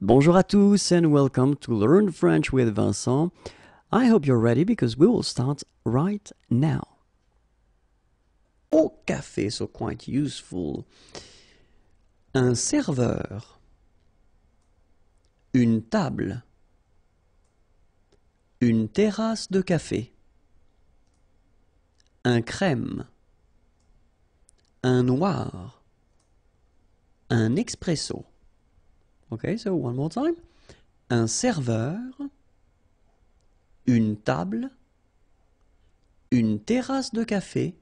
Bonjour à tous and welcome to Learn French with Vincent. I hope you're ready because we will start right now. Au café, so quite useful. Un serveur. Une table. Une terrasse de café. Un crème. Un noir. Un expresso. Okay, so one more time. Un serveur, une table, une terrasse de café,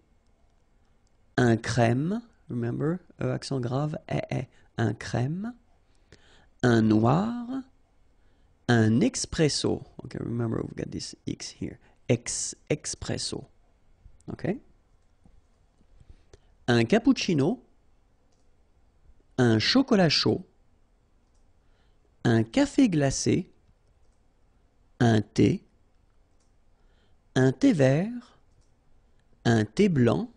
un crème, remember, e accent grave, eh, eh, un crème, un noir, un expresso. Okay, remember we've got this X here. Ex expresso. Okay? Un cappuccino, un chocolat chaud, un café glacé, un thé, un thé vert, un thé blanc,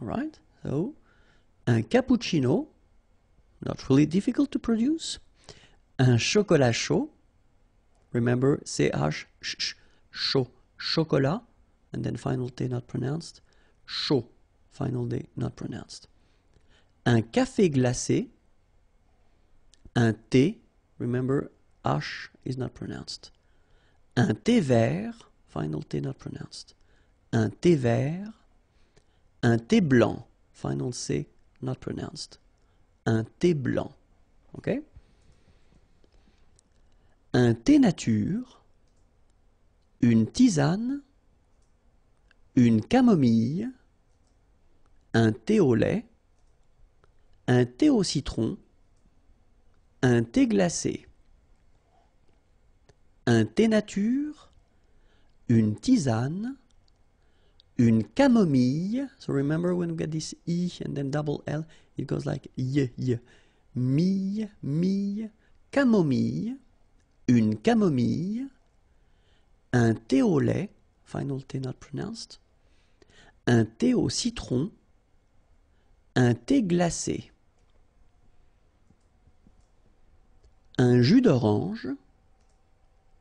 all right? So, un cappuccino, not really difficult to produce, un chocolat chaud, remember CH, ch, chaud, chocolat, and then final T not pronounced, chaud, final D not pronounced. Un café glacé, un thé, Remember, H is not pronounced. Un thé vert, final T not pronounced. Un thé vert, un thé blanc, final C not pronounced. Un thé blanc, ok Un thé nature, une tisane, une camomille, un thé au lait, un thé au citron, un thé glacé, un thé nature, une tisane, une camomille. So remember when we get this E and then double L, it goes like ye Y. Mille, mille, camomille, une camomille, un thé au lait, final thé not pronounced, un thé au citron, un thé glacé. un jus d'orange,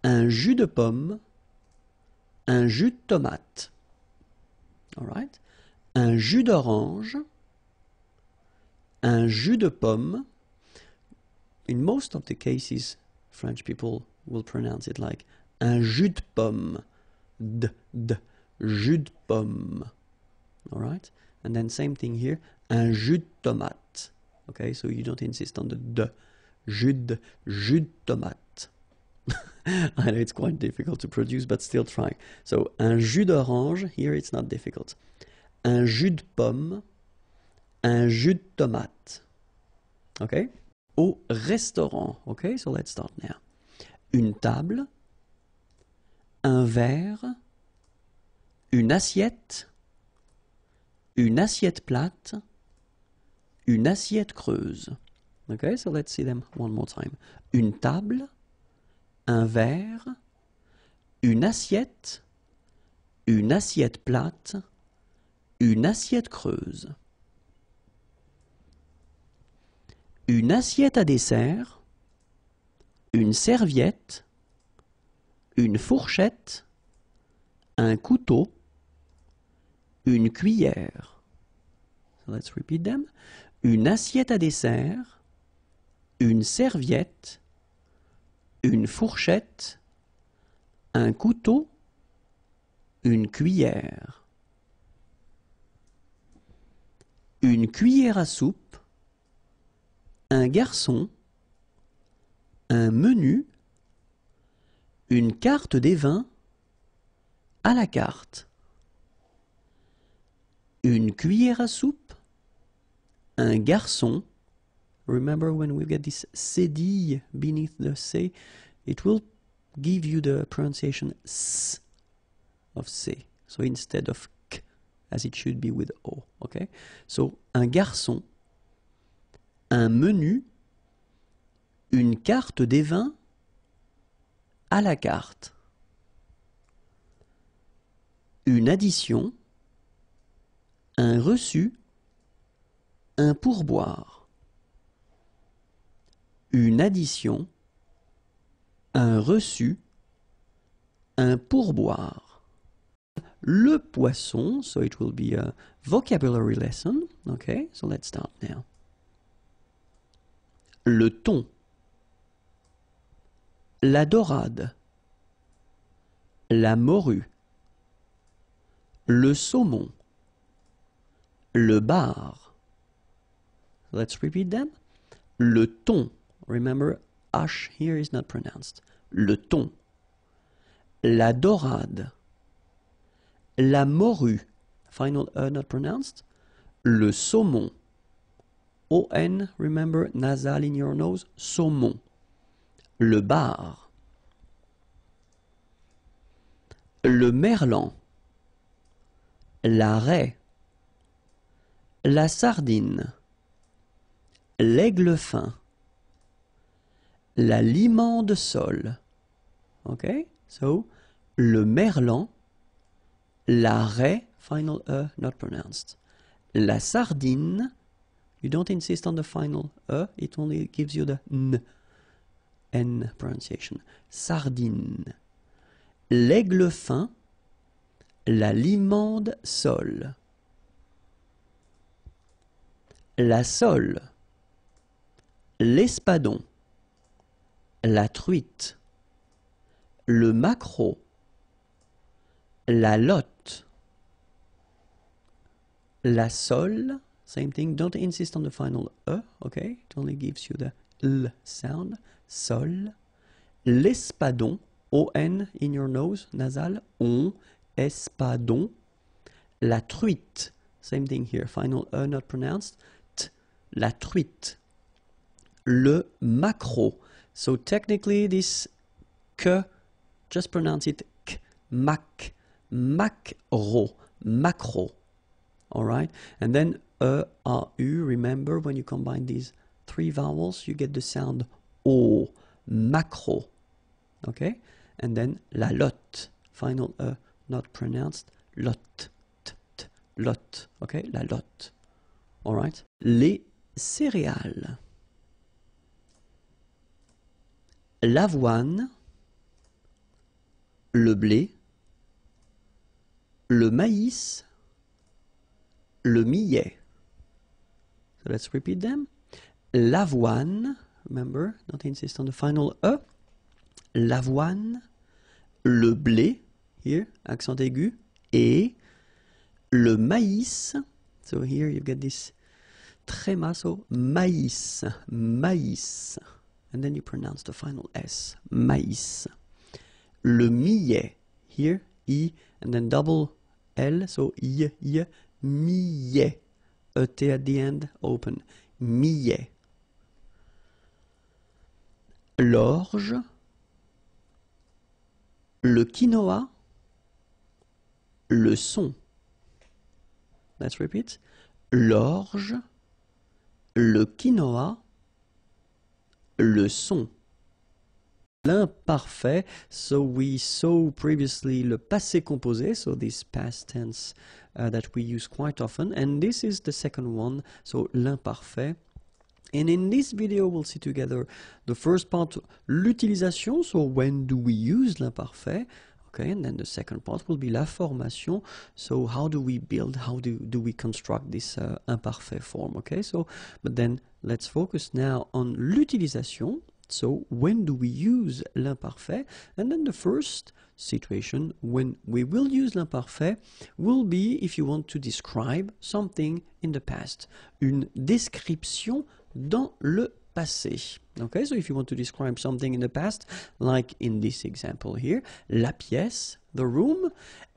un jus de pomme, un jus de tomate. All Un jus d'orange, un jus de pomme. In most of the cases, French people will pronounce it like un jus de pomme. D, d, jus de pomme. All right? And then same thing here, un jus de tomate. Okay, so you don't insist on the d jus de, tomate. I know it's quite difficult to produce, but still try. So, un jus d'orange, here it's not difficult. Un jus de pomme, un jus de tomate. OK? Au restaurant. OK? So let's start now. Une table, un verre, une assiette, une assiette plate, une assiette creuse. Okay, so let's see them one more time. Une table, un verre, une assiette, une assiette plate, une assiette creuse. Une assiette à dessert, une serviette, une fourchette, un couteau, une cuillère. let's repeat them. Une assiette à dessert, une serviette, une fourchette, un couteau, une cuillère. Une cuillère à soupe, un garçon, un menu, une carte des vins, à la carte. Une cuillère à soupe, un garçon, Remember when we get this cédille beneath the C, it will give you the pronunciation S of C. So instead of K, as it should be with O. Okay? So un garçon, un menu, une carte des vins à la carte. Une addition, un reçu, un pourboire une addition, un reçu, un pourboire. Le poisson, so it will be a vocabulary lesson. Okay, so let's start now. Le thon. La dorade. La morue. Le saumon. Le bar. Let's repeat them. Le thon. Remember, H here is not pronounced. Le ton. la dorade, la morue, final E not pronounced, le saumon, O-N, remember, nasal in your nose, saumon, le bar, le merlan, la raie, la sardine, l'aigle fin, la limande sol. Ok so le merlan, la raie, final E, not pronounced, la sardine, you don't insist on the final E, it only gives you the N, N pronunciation, sardine, l'aigle fin, la limande sol, la sole, l'espadon, la truite, le maquereau, la lotte, la sole, same thing, don't insist on the final E, okay, it only gives you the L sound, sol, l'espadon, O-N in your nose, nasal, on, espadon, la truite, same thing here, final E not pronounced, t, la truite, le maquereau, So technically this k, just pronounce it k, mac, macro, macro. All right, and then e, a, u. Remember when you combine these three vowels, you get the sound o, macro. Okay, and then la lot, final e, not pronounced, lot, t, t, lot. Okay, la lot. All right, les céréales. l'avoine, le blé, le maïs, le millet. So let's repeat them. L'avoine, remember, don't insist on the final E. L'avoine, le blé, here, accent aigu, et le maïs. So here you get this tréma, so maïs, maïs and then you pronounce the final S, maïs. Le millet, here, I, and then double L, so I, I, millet, a e, T at the end, open, millet. L'orge, le quinoa, le son. Let's repeat. L'orge, le quinoa, le son. L'imparfait, so we saw previously le passé composé, so this past tense uh, that we use quite often, and this is the second one, so l'imparfait. And in this video, we'll see together the first part, l'utilisation, so when do we use l'imparfait, okay, and then the second part will be la formation, so how do we build, how do, do we construct this uh, imparfait form, okay, so, but then Let's focus now on l'utilisation. So when do we use l'imparfait? And then the first situation when we will use l'imparfait will be if you want to describe something in the past. Une description dans le passé. Okay, so if you want to describe something in the past, like in this example here, la pièce, the room,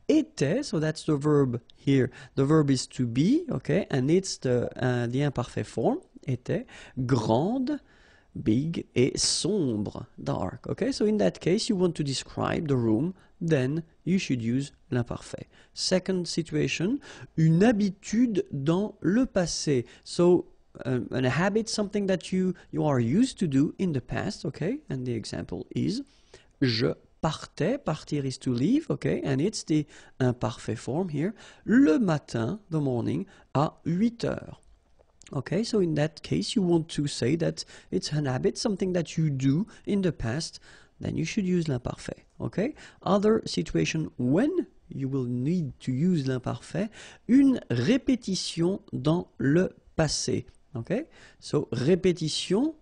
était, so that's the verb here. The verb is to be, okay, and it's the, uh, the imperfect form. était grande, big, et sombre, dark. Okay, so in that case, you want to describe the room, then you should use l'imparfait. Second situation, une habitude dans le passé. So um, a an habit, something that you, you are used to do in the past, okay? And the example is je partais, partir is to leave, okay? And it's the imparfait form here. Le matin, the morning, à 8 heures. Okay, so in that case, you want to say that it's an habit, something that you do in the past, then you should use l'imparfait. Okay? Other situation when you will need to use l'imparfait, une répétition dans le passé. Okay? So répétition,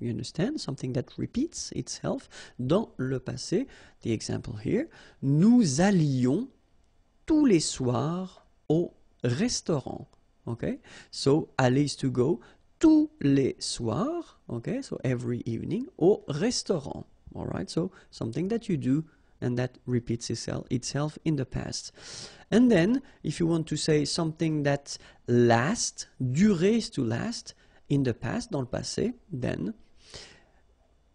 you understand, something that repeats itself dans le passé. The example here, nous allions tous les soirs au restaurant. okay so aller is to go tous les soirs okay so every evening au restaurant all right so something that you do and that repeats itself in the past and then if you want to say something that lasts durer is to last in the past dans le passé then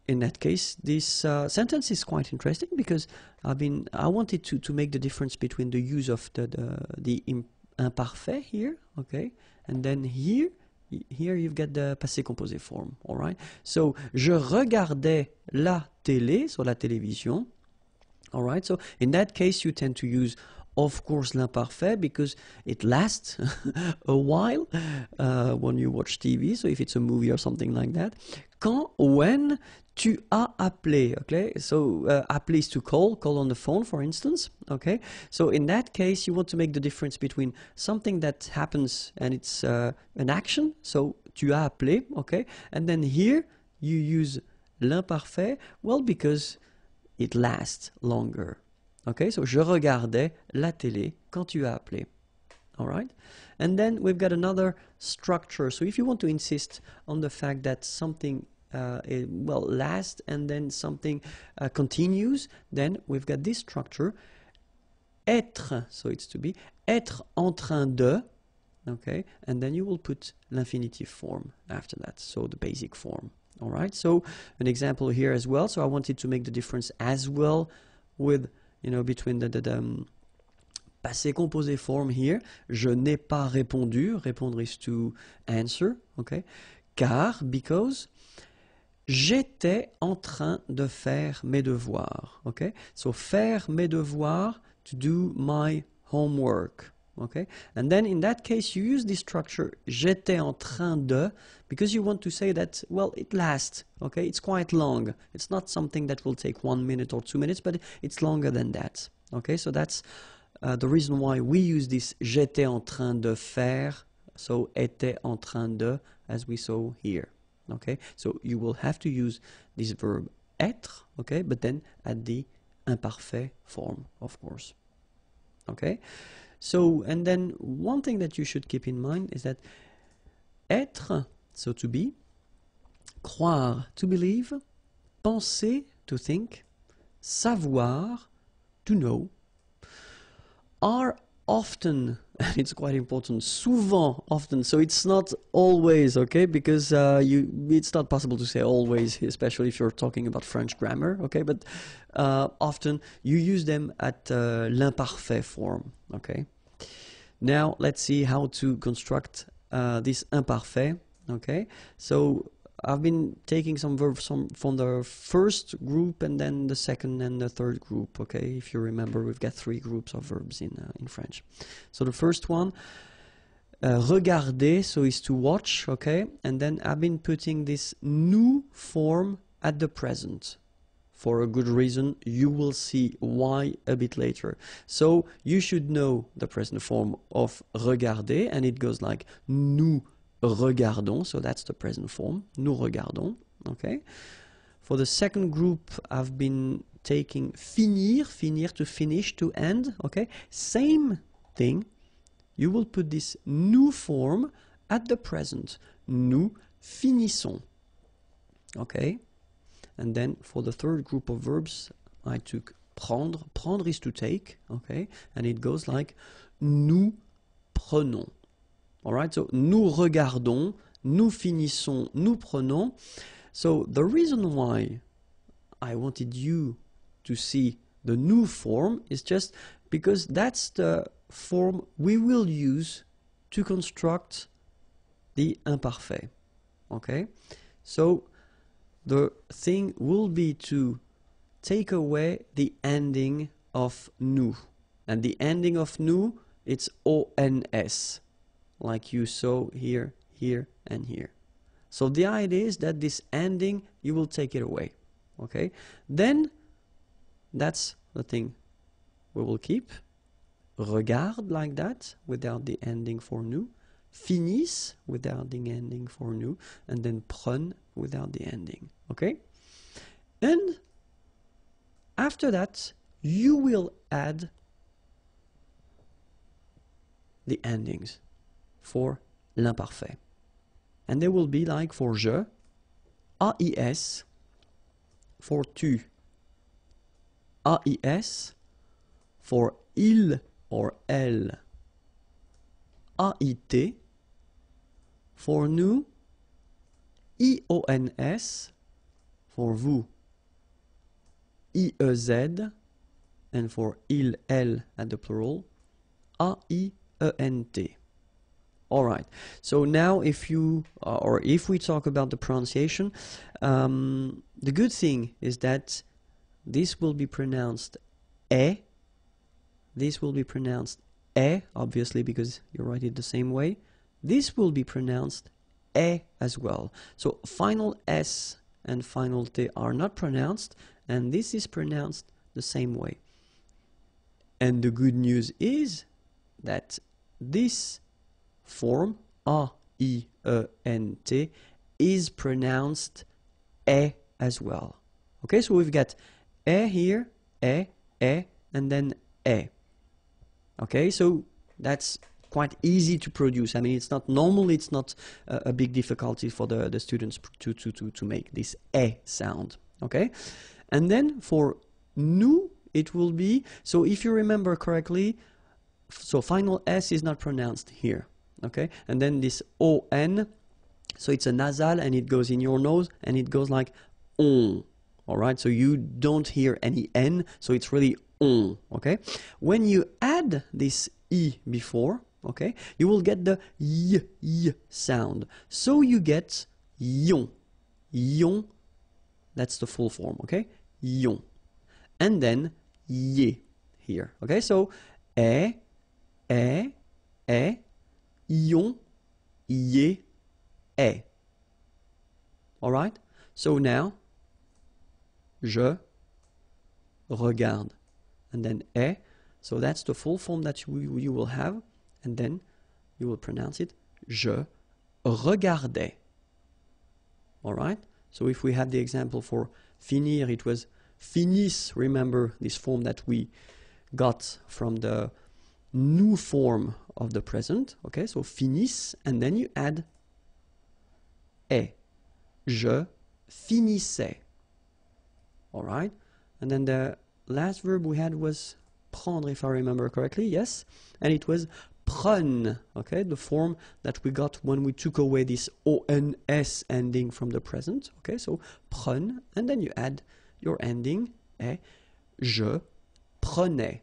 in that case, this uh, sentence is quite interesting because I've been I wanted to, to make the difference between the use of the the, the imp imparfait here, okay? And then here, here you've got the passé composé form, all right? So, je regardais la télé, so la télévision, all right? So, in that case, you tend to use of course l'imparfait because it lasts a while uh, when you watch TV. So if it's a movie or something like that, quand, when tu uh, as appelé, okay? So uh, appelé is to call, call on the phone, for instance, okay? So in that case, you want to make the difference between something that happens and it's uh, an action, so tu as appelé, okay? And then here, you use l'imparfait, well, because it lasts longer, okay? So je regardais la télé quand tu as appelé, all right? And then we've got another structure. So if you want to insist on the fact that something uh, it, well last and then something uh, continues then we've got this structure être so it's to be être en train de okay and then you will put l'infinitive form after that so the basic form all right so an example here as well so i wanted to make the difference as well with you know between the, the, the um, passé composé form here. Je n'ai pas répondu. Répondre is to answer. Okay. Car, because, j'étais en train de faire mes devoirs. OK? So, faire mes devoirs, to do my homework. Okay? And then in that case, you use this structure, j'étais en train de, because you want to say that, well, it lasts. Okay? It's quite long. It's not something that will take one minute or two minutes, but it's longer than that. Okay? So that's uh, the reason why we use this j'étais en train de faire, so était en train de, as we saw here. okay so you will have to use this verb être okay but then at the imparfait form of course okay so and then one thing that you should keep in mind is that être so to be croire to believe penser to think savoir to know are often and it's quite important. Souvent, often. So it's not always, okay? Because uh, you, it's not possible to say always, especially if you're talking about French grammar, okay? But uh, often you use them at uh, l'imparfait form, okay? Now let's see how to construct uh, this imparfait, okay? So I've been taking some verbs from, from the first group and then the second and the third group, okay? If you remember, we've got three groups of verbs in, uh, in French. So the first one, uh, regarder, so is to watch, okay? And then I've been putting this new form at the present. For a good reason, you will see why a bit later. So you should know the present form of regarder, and it goes like nous regardons. So that's the present form. Nous regardons. Okay. For the second group, I've been taking finir, finir to finish, to end. Okay. Same thing. You will put this new form at the present. Nous finissons. Okay. And then for the third group of verbs, I took prendre. Prendre is to take. Okay. And it goes like nous prenons. Alright, so nous regardons, nous finissons, nous prenons. So the reason why I wanted you to see the new form is just because that's the form we will use to construct the imparfait. Okay? So the thing will be to take away the ending of nous. And the ending of nous, it's ONS like you saw here, here, and here. So the idea is that this ending, you will take it away. Okay, then that's the thing we will keep. Regarde like that without the ending for nous. Finis without the ending for nous. And then prun without the ending. Okay? And after that, you will add the endings. for l'imparfait. And they will be like for je, AIS, for tu, AIS, for il or elle, AIT, for nous, s. for vous, IEZ, and for il, elle at the plural, A-I-E-N-T. Alright, so now if you, uh, or if we talk about the pronunciation, um, the good thing is that this will be pronounced e, this will be pronounced e, obviously because you write it the same way, this will be pronounced e as well. So final s and final t are not pronounced, and this is pronounced the same way. And the good news is that this form, R-E-E-N-T, is pronounced E as well. Okay, so we've got E here, E, E, and then E. Okay, so that's quite easy to produce. I mean, it's not normally it's not uh, a big difficulty for the, the students to, to, to, to make this E sound. Okay, and then for nu, it will be, so if you remember correctly, so final S is not pronounced here okay and then this on so it's a nasal and it goes in your nose and it goes like on all right so you don't hear any n so it's really on okay when you add this e before okay you will get the y, y sound so you get yon yon that's the full form okay yon and then ye here okay so e e e ion, ye, e. Alright? So now, je regarde. And then e. So that's the full form that you, you will have. And then you will pronounce it je regardais. Alright? So if we have the example for finir, it was finis, remember this form that we got from the new form of the present, okay, so finis, and then you add e. Je finissais. All right, and then the last verb we had was prendre, if I remember correctly, yes, and it was prun, okay, the form that we got when we took away this ons ending from the present, okay, so prun, and then you add your ending, eh, je prenais.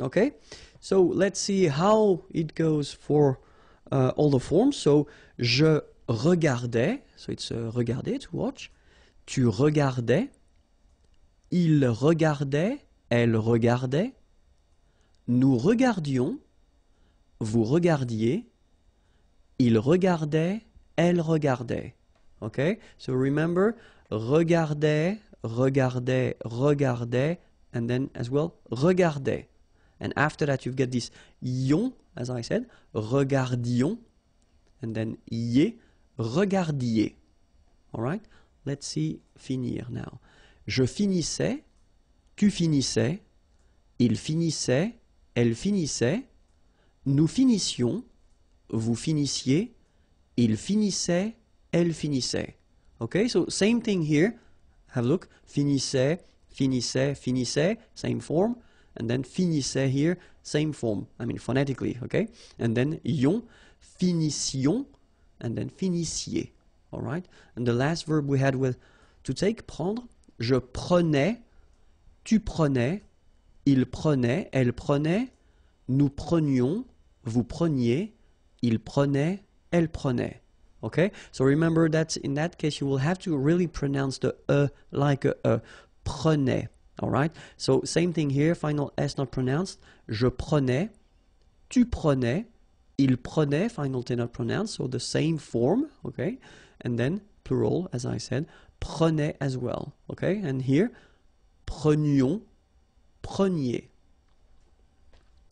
okay so let's see how it goes for uh, all the forms so je regardais so it's uh, regarder to watch tu regardais il regardait elle regardait nous regardions vous regardiez il regardait elle regardait okay so remember regardait regardait regardait and then as well regardait And after that, you've got this ion, as I said, regardion, and then yé, regardier. All right? Let's see finir now. Je finissais, tu finissais, il finissait, elle finissait, nous finissions, vous finissiez, il finissait, elle finissait. Okay, so same thing here. Have a look. Finissait, finissait, finissait, same form and then finissait here, same form, I mean phonetically, okay? And then yon, finition, and then finissiez, all right? And the last verb we had was to take, prendre, je prenais, tu prenais, il prenait, elle prenait, nous prenions, vous preniez, il prenait, elle prenait. Okay, so remember that in that case you will have to really pronounce the e uh, like a e, prenait, All right? So, same thing here, final S not pronounced. Je prenais, tu prenais, il prenait, final T not pronounced, so the same form, okay? And then plural, as I said, prenait as well, okay? And here, prenions, preniez.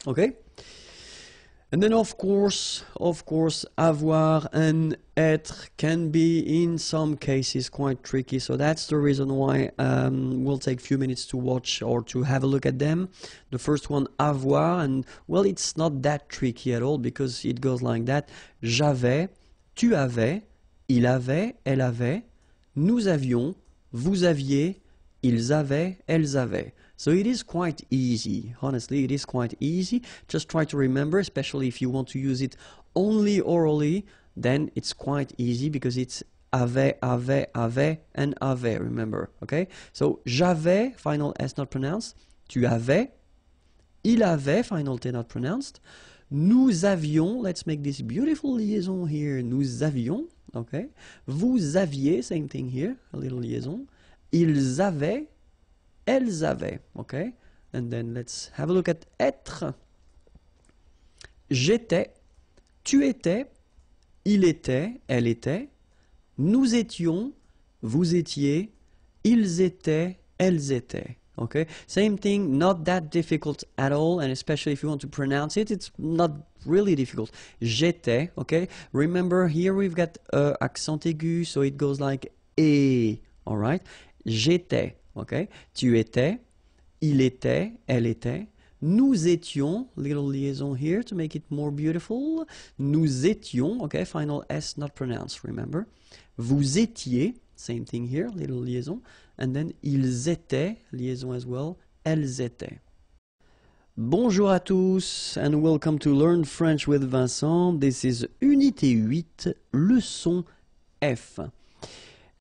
Okay? And then of course, of course, avoir and être can be in some cases quite tricky. So that's the reason why um, we'll take a few minutes to watch or to have a look at them. The first one, avoir, and well, it's not that tricky at all because it goes like that. J'avais, tu avais, il avait, elle avait, nous avions, vous aviez, ils avaient, elles avaient. So it is quite easy. Honestly, it is quite easy. Just try to remember, especially if you want to use it only orally, then it's quite easy because it's avait, avait, avait, and avait, remember, okay? So j'avais, final S not pronounced, tu avais, il avait, final T not pronounced, nous avions, let's make this beautiful liaison here, nous avions, okay? Vous aviez, same thing here, a little liaison, ils avaient, elles avaient. ok And then let's have a look at être. J'étais, tu étais, il était, elle était, nous étions, vous étiez, ils étaient, elles étaient. ok same thing, not that difficult at all, and especially if you want to pronounce it, it's not really difficult. J'étais, ok Remember, here we've got euh, accent aigu, so it goes like E, right J'étais, Okay? Tu étais, il était, elle était. Nous étions, little liaison here to make it more beautiful. Nous étions, okay, final S not pronounced, remember. Vous étiez, same thing here, little liaison. And then ils étaient, liaison as well, elles étaient. Bonjour à tous and welcome to Learn French with Vincent. This is Unité 8, leçon F.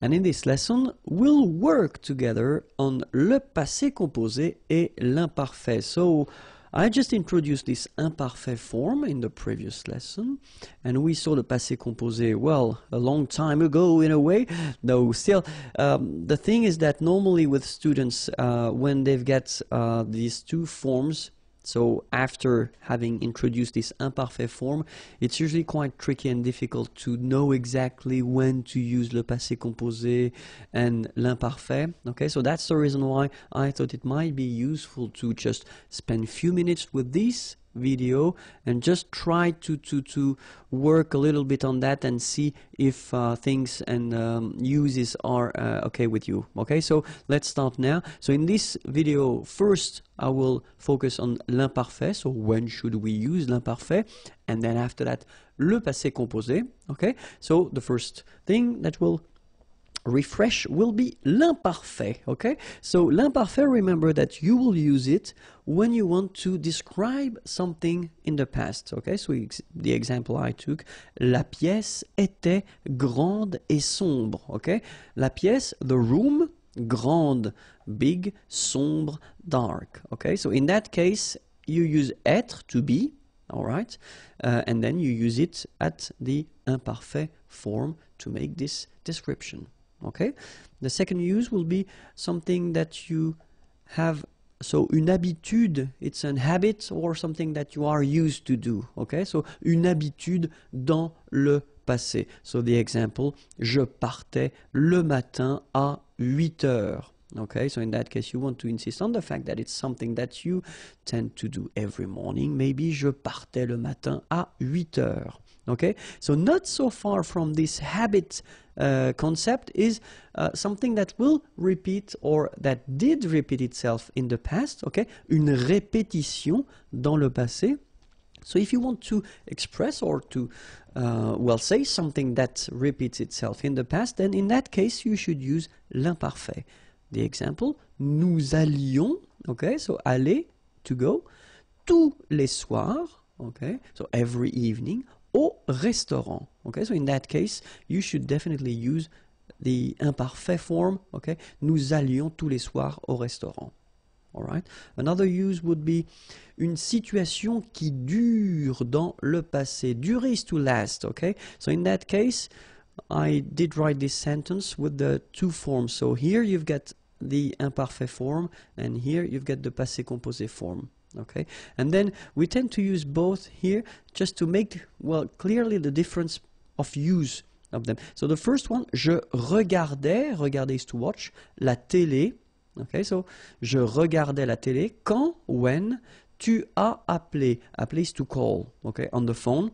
And in this lesson, we'll work together on le passé composé et l'imparfait. So, I just introduced this imparfait form in the previous lesson, and we saw the passé composé, well, a long time ago in a way, though no, still, um, the thing is that normally with students, uh, when they've got uh, these two forms, so after having introduced this imparfait form, it's usually quite tricky and difficult to know exactly when to use le passé composé and l'imparfait. Okay, so that's the reason why I thought it might be useful to just spend a few minutes with these video and just try to, to, to work a little bit on that and see if uh, things and um, uses are uh, okay with you. Okay, so let's start now. So in this video, first I will focus on l'imparfait, so when should we use l'imparfait, and then after that, le passé composé. Okay, so the first thing that will refresh will be l'imparfait, okay? So l'imparfait, remember that you will use it when you want to describe something in the past, okay? So the example I took, la pièce était grande et sombre, okay? La pièce, the room, grande, big, sombre, dark, okay? So in that case, you use être, to be, all right? Uh, and then you use it at the imparfait form to make this description okay the second use will be something that you have so une habitude it's an habit or something that you are used to do okay so une habitude dans le passé so the example je partais le matin à 8 heures Okay, so in that case, you want to insist on the fact that it's something that you tend to do every morning. Maybe je partais le matin à 8 heures okay so not so far from this habit uh, concept is uh, something that will repeat or that did repeat itself in the past okay une répétition dans le passé so if you want to express or to uh, well say something that repeats itself in the past then in that case you should use l'imparfait the example nous allions okay so aller to go tous les soirs okay so every evening au restaurant. Okay, so in that case, you should definitely use the imparfait form. Okay, nous allions tous les soirs au restaurant. All right. Another use would be une situation qui dure dans le passé. dure is to last. Okay, so in that case, I did write this sentence with the two forms. So here you've got the imparfait form, and here you've got the passé composé form. okay and then we tend to use both here just to make well clearly the difference of use of them so the first one je regardais regardais is to watch la télé okay so je regardais la télé quand when tu as appelé appelé is to call okay on the phone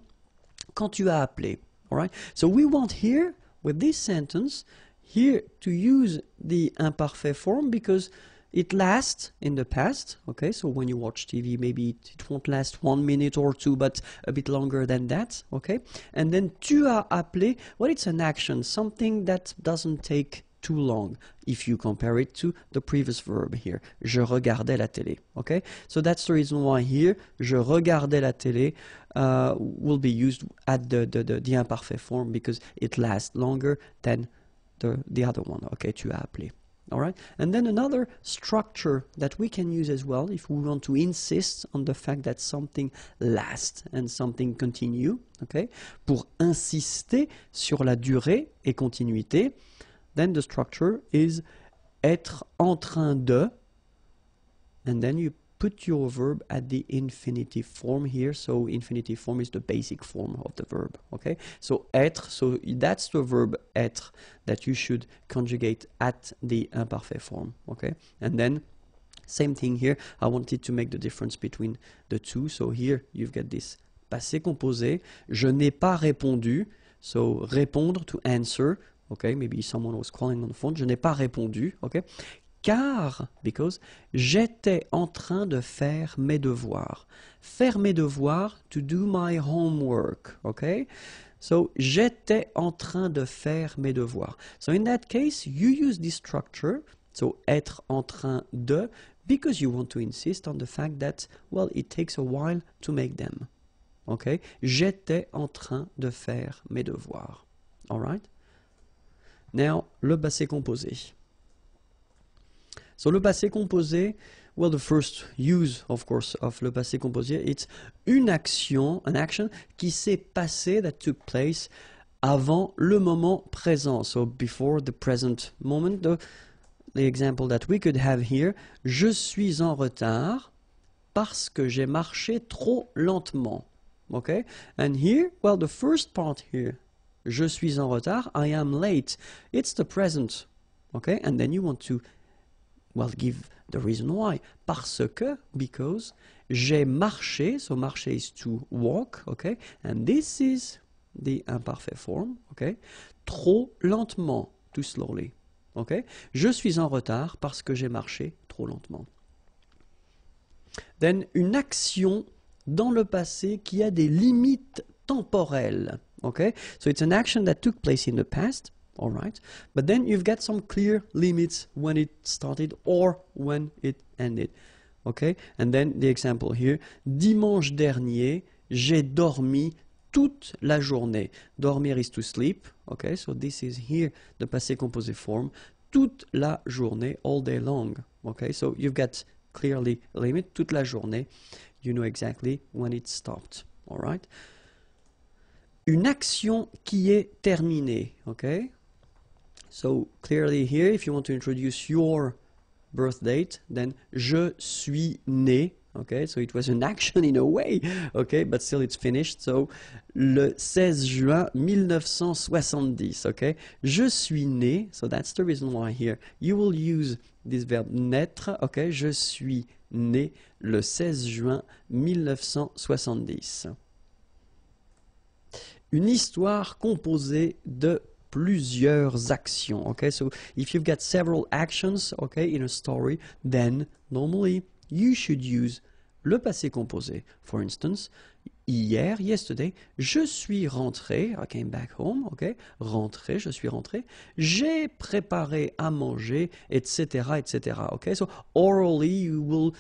quand tu as appelé all right so we want here with this sentence here to use the imparfait form because it lasts in the past, okay, so when you watch TV, maybe it, it won't last one minute or two, but a bit longer than that, okay? And then tu as appelé, well, it's an action, something that doesn't take too long if you compare it to the previous verb here. Je regardais la télé. Okay? So that's the reason why here, je regardais la télé uh, will be used at the, the, the, the imperfect form because it lasts longer than the, the other one. Okay? Tu as appelé. All right. And then another structure that we can use as well if we want to insist on the fact that something lasts and something continue, okay, pour insister sur la durée et continuité, then the structure is être en train de, and then you put your verb at the infinitive form here. So infinitive form is the basic form of the verb. Okay. So être. So that's the verb être that you should conjugate at the imperfect form. Okay. And then same thing here. I wanted to make the difference between the two. So here you've got this passé composé. Je n'ai pas répondu. So répondre to answer. Okay, maybe someone was calling on the phone. Je n'ai pas répondu. Okay, car, because, j'étais en train de faire mes devoirs. Faire mes devoirs, to do my homework, okay? So, j'étais en train de faire mes devoirs. So, in that case, you use this structure, so être en train de, because you want to insist on the fact that, well, it takes a while to make them. Okay? J'étais en train de faire mes devoirs. Alright? Now, le passé composé. So le passé composé, well the first use of course of le passé composé, it's une action, an action qui s'est passée that took place avant le moment présent. So before the present moment. The, the example that we could have here, je suis en retard parce que j'ai marché trop lentement. Okay? And here, well the first part here, je suis en retard, I am late. It's the present. Okay? And then you want to Well, give the reason why. Parce que, because, j'ai marché, so marché is to walk, okay? And this is the imparfait form, okay? Trop lentement, too slowly, okay? Je suis en retard parce que j'ai marché trop lentement. Then, une action dans le passé qui a des limites temporelles, okay? So it's an action that took place in the past all right but then you've got some clear limits when it started or when it ended okay and then the example here dimanche dernier j'ai dormi toute la journée dormir is to sleep okay so this is here the passé composé form toute la journée all day long okay so you've got clearly limit toute la journée you know exactly when it stopped all right une action qui est terminée okay So clearly here, if you want to introduce your birth date, then je suis né. Okay, so it was an action in a way. Okay, but still it's finished. So le 16 juin 1970. Okay, je suis né. So that's the reason why here you will use this verb naître. Okay, je suis né le 16 juin 1970. Une histoire composée de plusieurs actions. Okay, so if you've got several actions, okay, in a story, then normally you should use le passé composé. For instance, hier, yesterday, je suis rentré, I came back home, ok, rentré, je suis rentré, j'ai préparé à manger, etc., etc., ok, so orally you will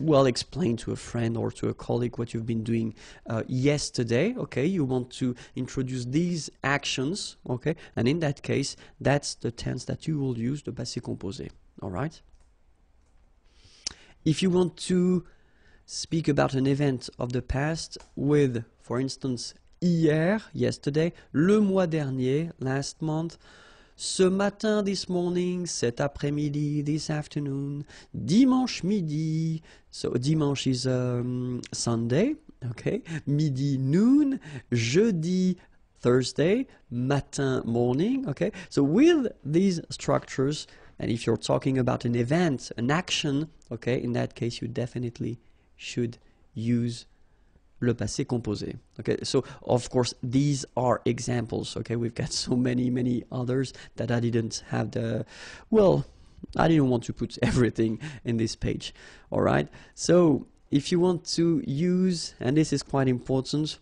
well explain to a friend or to a colleague what you've been doing uh, yesterday, ok, you want to introduce these actions, ok, and in that case, that's the tense that you will use, the passé composé, right? If you want to speak about an event of the past with, for instance, hier, yesterday, le mois dernier, last month, ce matin, this morning, cet après-midi, this afternoon, dimanche midi, so dimanche is um, Sunday, okay, midi noon, jeudi Thursday, matin morning, okay, so with these structures, and if you're talking about an event, an action, okay, in that case you definitely should use le passé composé. Okay, so of course these are examples. Okay, we've got so many, many others that I didn't have the, well, I didn't want to put everything in this page. All right, so if you want to use, and this is quite important,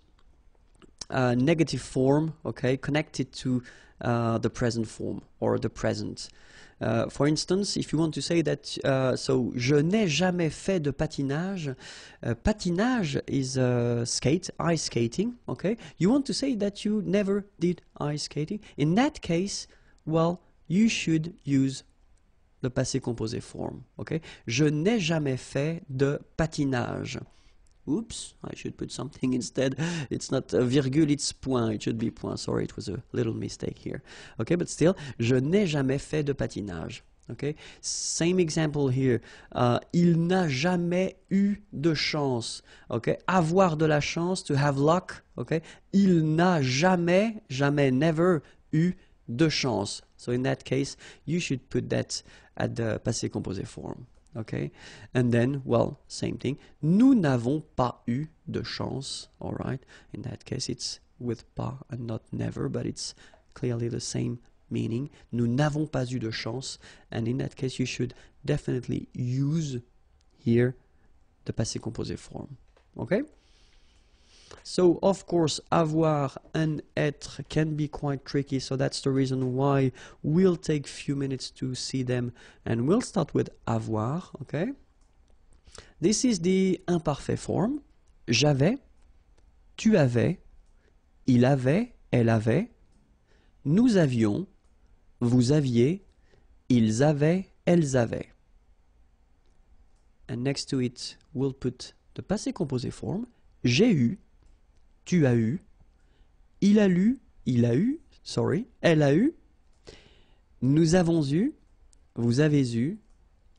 a negative form, okay, connected to uh, the present form or the present. Uh, for instance, if you want to say that, uh, so je n'ai jamais fait de patinage. Uh, patinage is uh, skate, ice skating. Okay, you want to say that you never did ice skating. In that case, well, you should use the passé composé form. Okay, je n'ai jamais fait de patinage. Oops, I should put something instead. It's not a virgule, it's point. It should be point. Sorry, it was a little mistake here. Okay, but still, je n'ai jamais fait de patinage. Okay, same example here. Uh, il n'a jamais eu de chance. Okay, avoir de la chance, to have luck. Okay, il n'a jamais, jamais, never eu de chance. So in that case, you should put that at the passé composé form okay? And then, well, same thing. Nous n'avons pas eu de chance, all right? In that case, it's with pas and not never, but it's clearly the same meaning. Nous n'avons pas eu de chance, and in that case, you should definitely use here the passé composé form, okay? So of course avoir and être can be quite tricky so that's the reason why we'll take few minutes to see them and we'll start with avoir, okay? This is the imparfait form. J'avais, tu avais, il avait, elle avait, nous avions, vous aviez, ils avaient, elles avaient. And next to it, we'll put the passé composé form. J'ai eu, tu as eu, il a lu, il a eu, sorry, elle a eu, nous avons eu, vous avez eu,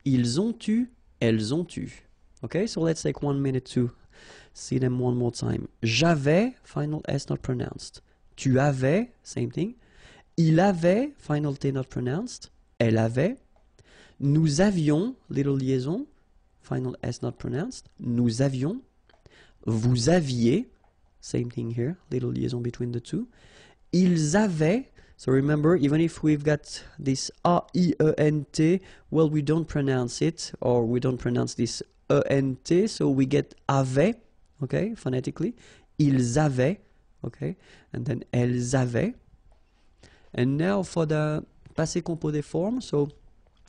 ils ont eu, elles ont eu. Okay, so let's take one minute to see them one more time. J'avais, final S not pronounced. Tu avais, same thing. Il avait, final T not pronounced. Elle avait. Nous avions, little liaison, final S not pronounced. Nous avions. Vous aviez, Same thing here, little liaison between the two. Ils avaient, so remember, even if we've got this A-I-E-N-T, well, we don't pronounce it, or we don't pronounce this E-N-T, so we get avait, okay, phonetically. Ils avaient, okay, and then elles avaient. And now for the passé composé form, so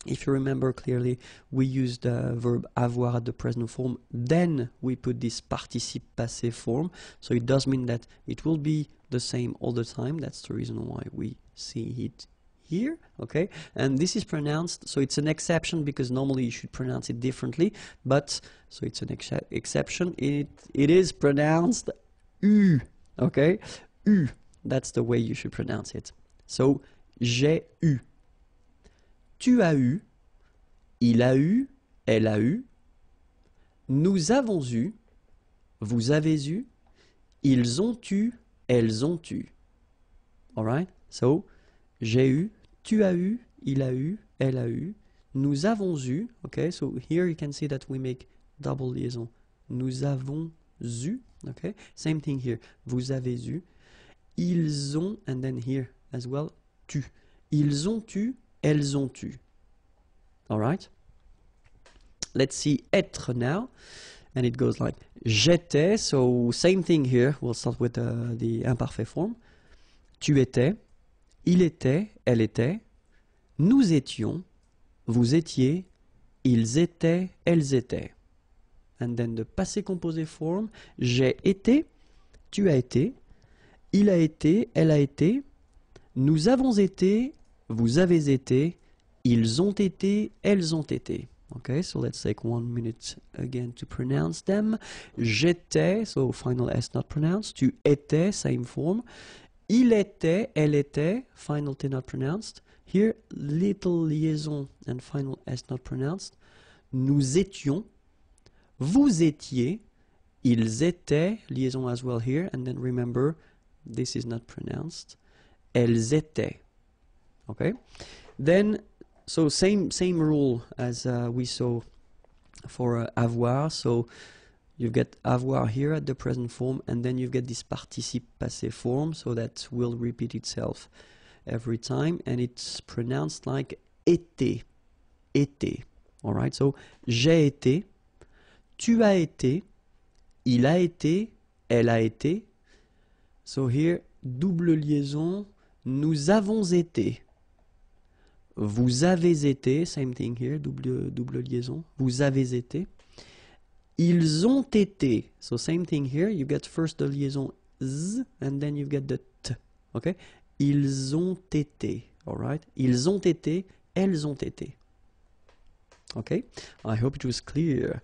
if you remember clearly, we use the verb avoir at the present form, then we put this participe passé form. So it does mean that it will be the same all the time. That's the reason why we see it here, okay? And this is pronounced, so it's an exception because normally you should pronounce it differently, but, so it's an ex exception, it, it is pronounced U, okay? U, that's the way you should pronounce it. So, j'ai eu, Tu as eu, il a eu, elle a eu, nous avons eu, vous avez eu, ils ont eu, elles ont eu. Alright? So, j'ai eu, tu as eu, il a eu, elle a eu, nous avons eu. Okay, so here you can see that we make double liaison. Nous avons eu. Okay, same thing here. Vous avez eu. Ils ont, and then here as well, tu. Ils ont eu, elles ont eu. All right? Let's see être now. And it goes like j'étais. So same thing here. We'll start with uh, the imparfait form. Tu étais, il était, elle était, nous étions, vous étiez, ils étaient, elles étaient. And then the passé composé form, j'ai été, tu as été, il a été, elle a été, nous avons été, vous avez été, ils ont été, elles ont été. Okay, so let's take one minute again to pronounce them. J'étais, so final S not pronounced. Tu étais, same form. Il était, elle était, final T not pronounced. Here, little liaison and final S not pronounced. Nous étions, vous étiez, ils étaient, liaison as well here. And then remember, this is not pronounced. Elles étaient. okay then so same same rule as uh, we saw for uh, avoir so you get avoir here at the present form and then you get this participe passé form so that will repeat itself every time and it's pronounced like été été all right so j'ai été tu as été il a été elle a été so here double liaison nous avons été vous avez été, same thing here, double, liaison, vous avez été, ils ont été, so same thing here, you get first the liaison z, and then you get the t, ok Ils ont été, alright Ils ont été, elles ont été. Okay, I hope it was clear.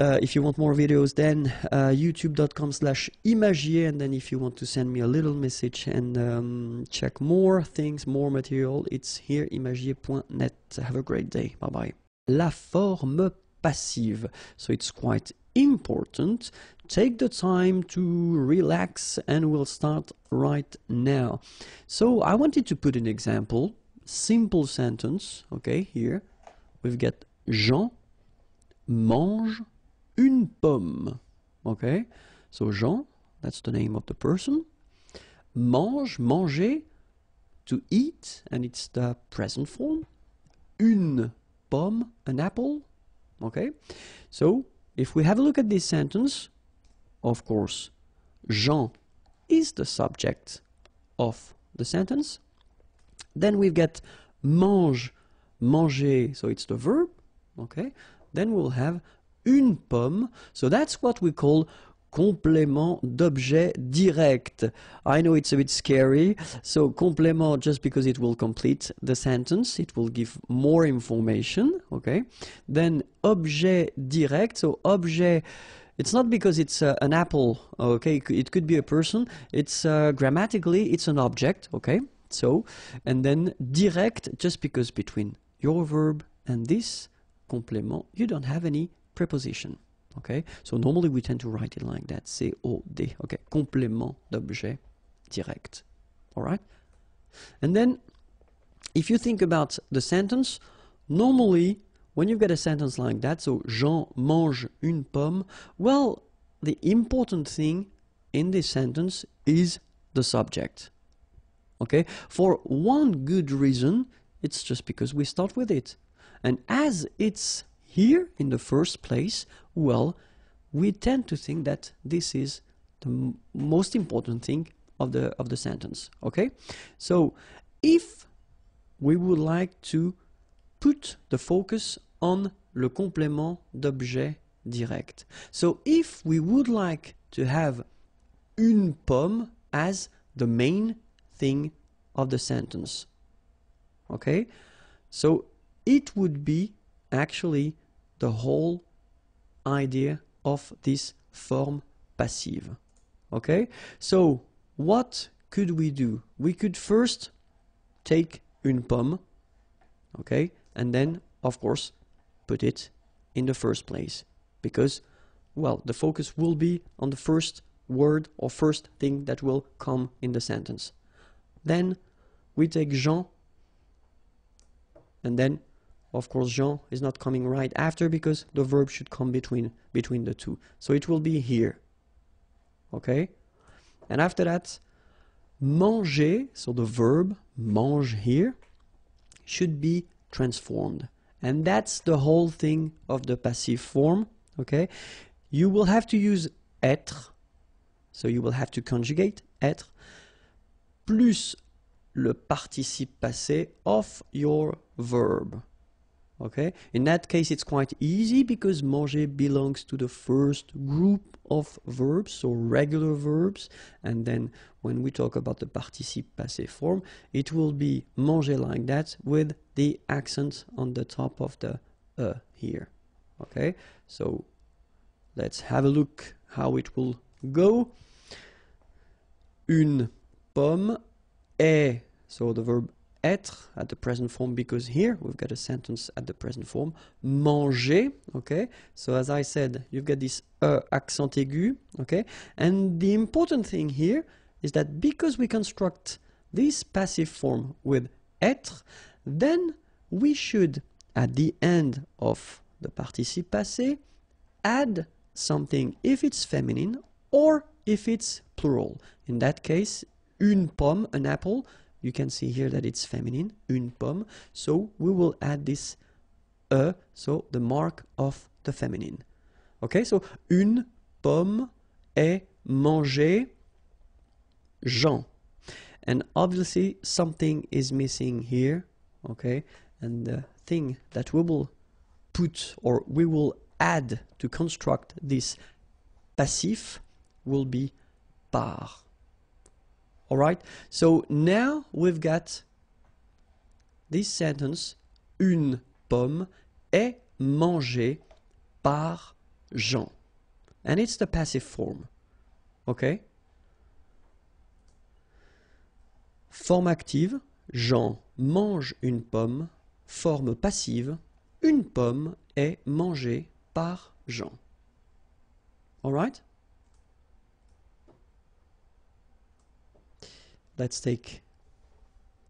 Uh, if you want more videos, then uh, youtube.com slash imagier. And then if you want to send me a little message and um, check more things, more material, it's here, imagier.net. Have a great day. Bye-bye. La forme passive. So it's quite important. Take the time to relax and we'll start right now. So I wanted to put an example, simple sentence, okay, here. We've got Jean mange une pomme. Okay? So Jean, that's the name of the person. Mange, manger, to eat, and it's the present form. Une pomme, an apple. Okay? So if we have a look at this sentence, of course, Jean is the subject of the sentence. Then we've got mange, manger, so it's the verb. Okay? Then we'll have une pomme. So that's what we call complément d'objet direct. I know it's a bit scary. So complément just because it will complete the sentence, it will give more information, okay? Then objet direct, so objet it's not because it's uh, an apple, okay? It could be a person. It's uh, grammatically it's an object, okay? So, and then direct just because between your verb and this complement, you don't have any preposition. Okay, so normally we tend to write it like that, C-O-D, okay, complément d'objet direct, all right? And then, if you think about the sentence, normally, when you get a sentence like that, so Jean mange une pomme, well, the important thing in this sentence is the subject, okay? For one good reason, it's just because we start with it. And as it's here in the first place, well, we tend to think that this is the most important thing of the of the sentence okay so if we would like to put the focus on le complément d'objet direct so if we would like to have une pomme as the main thing of the sentence okay so it would be actually the whole idea of this form passive. Okay, so what could we do? We could first take une pomme, okay, and then of course put it in the first place because well the focus will be on the first word or first thing that will come in the sentence. Then we take Jean and then of course Jean is not coming right after because the verb should come between between the two so it will be here okay and after that manger so the verb mange here should be transformed and that's the whole thing of the passive form okay you will have to use être so you will have to conjugate être plus le participe passé of your verb Okay, in that case it's quite easy because manger belongs to the first group of verbs, so regular verbs, and then when we talk about the participe passé form, it will be manger like that with the accent on the top of the uh here. Okay, so let's have a look how it will go. Une pomme est, so the verb être at the present form because here we've got a sentence at the present form. Manger, okay? So as I said, you've got this uh, accent aigu, okay? And the important thing here is that because we construct this passive form with être, then we should, at the end of the participe passé, add something if it's feminine or if it's plural. In that case, une pomme, an apple, you can see here that it's feminine, une pomme. So we will add this e, uh, so the mark of the feminine. Okay, so une pomme est mangée, Jean. And obviously something is missing here, okay? And the thing that we will put or we will add to construct this passif will be par. All right. So now we've got this sentence. Une pomme est mangée par Jean. And it's the passive form. Okay? Forme active, Jean mange une pomme. Forme passive, une pomme est mangée par Jean. All Let's take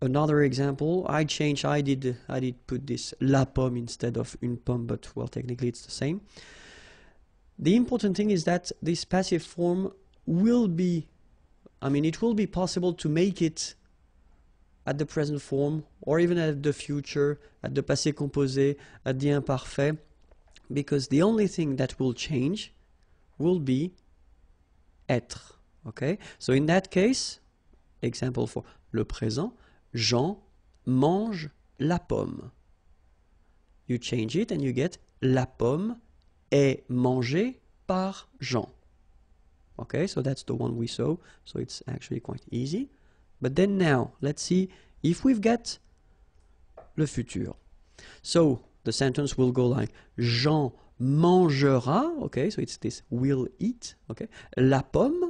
another example. I changed, I did, I did put this la pomme instead of une pomme, but well, technically it's the same. The important thing is that this passive form will be, I mean, it will be possible to make it at the present form or even at the future, at the passé composé, at the imparfait, because the only thing that will change will be être. Okay, so in that case, Example for Le présent, Jean mange la pomme. You change it and you get la pomme est mangée par Jean. Okay, so that's the one we saw, so it's actually quite easy. But then now, let's see if we've got le futur. So the sentence will go like Jean mangera, okay, so it's this will eat, okay, la pomme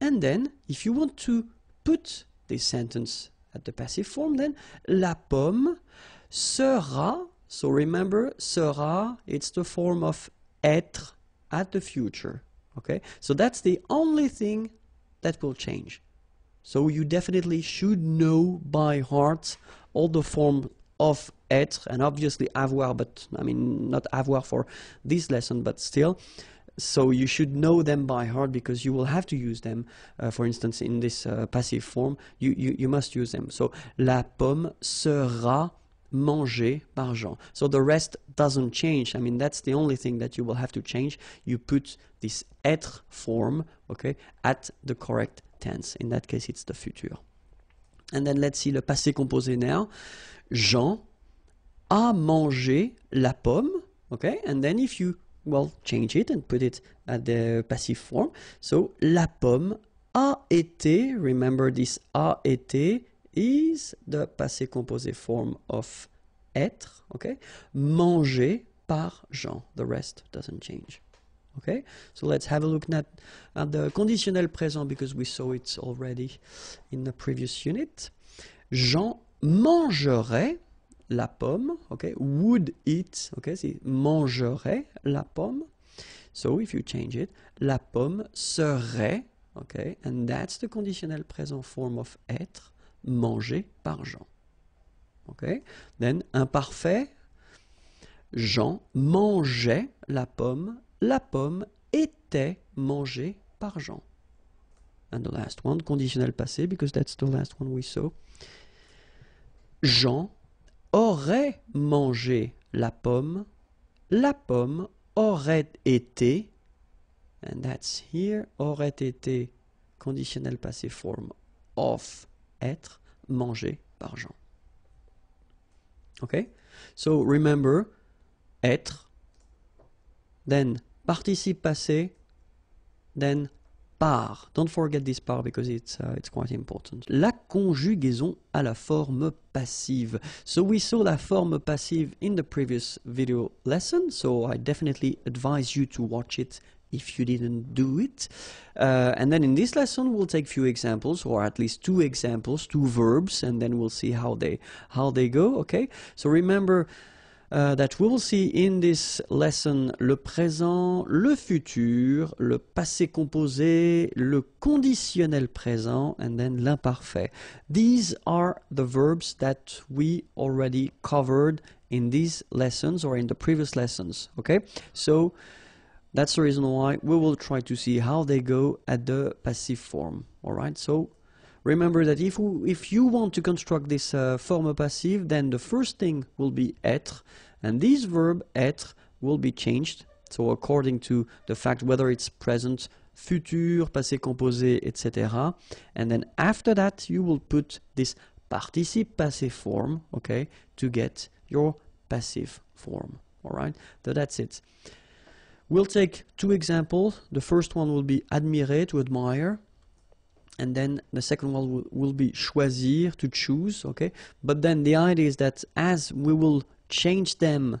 And then, if you want to put this sentence at the passive form, then la pomme sera, so remember, sera, it's the form of être at the future. Okay, so that's the only thing that will change. So you definitely should know by heart all the form of être and obviously avoir, but I mean not avoir for this lesson, but still so you should know them by heart because you will have to use them. Uh, for instance, in this uh, passive form, you, you, you must use them. So la pomme sera mangée par Jean. So the rest doesn't change. I mean, that's the only thing that you will have to change. You put this être form, okay, at the correct tense. In that case, it's the future. And then let's see le passé composé now. Jean a mangé la pomme, okay? And then if you well, change it and put it at the passive form. So, la pomme a été, remember this a été is the passé composé form of être, okay? Mangé par Jean. The rest doesn't change. Okay, so let's have a look at, the conditionnel présent because we saw it already in the previous unit. Jean mangerait la pomme, okay? Would eat, okay? C'est mangerait la pomme. So if you change it, la pomme serait, okay? And that's the conditional present form of être, mangé par Jean. Okay? Then imparfait, Jean mangeait la pomme, la pomme était mangée par Jean. And the last one, conditionnel passé, because that's the last one we saw. Jean aurait mangé la pomme, la pomme aurait été, and that's here, aurait été conditionnel passé form of être mangé par Jean. Okay? So remember être, then participe passé, then par. Don't forget this part because it's, uh, it's quite important. La conjugaison à la forme passive. So we saw la forme passive in the previous video lesson, so I definitely advise you to watch it if you didn't do it. Uh, and then in this lesson, we'll take few examples, or at least two examples, two verbs, and then we'll see how they how they go. Okay. So remember, uh, that we will see in this lesson le présent, le futur, le passé composé, le conditionnel présent, and then l'imparfait. These are the verbs that we already covered in these lessons or in the previous lessons. Okay, so that's the reason why we will try to see how they go at the passive form. All right, so Remember that if, we, if you want to construct this uh, former passive, then the first thing will be être, and this verb être will be changed, so according to the fact whether it's present, futur, passé composé, etc. And then after that, you will put this participe passive form, okay, to get your passive form, all right? So that's it. We'll take two examples. The first one will be admirer, to admire, and then the second one will be choisir to choose okay but then the idea is that as we will change them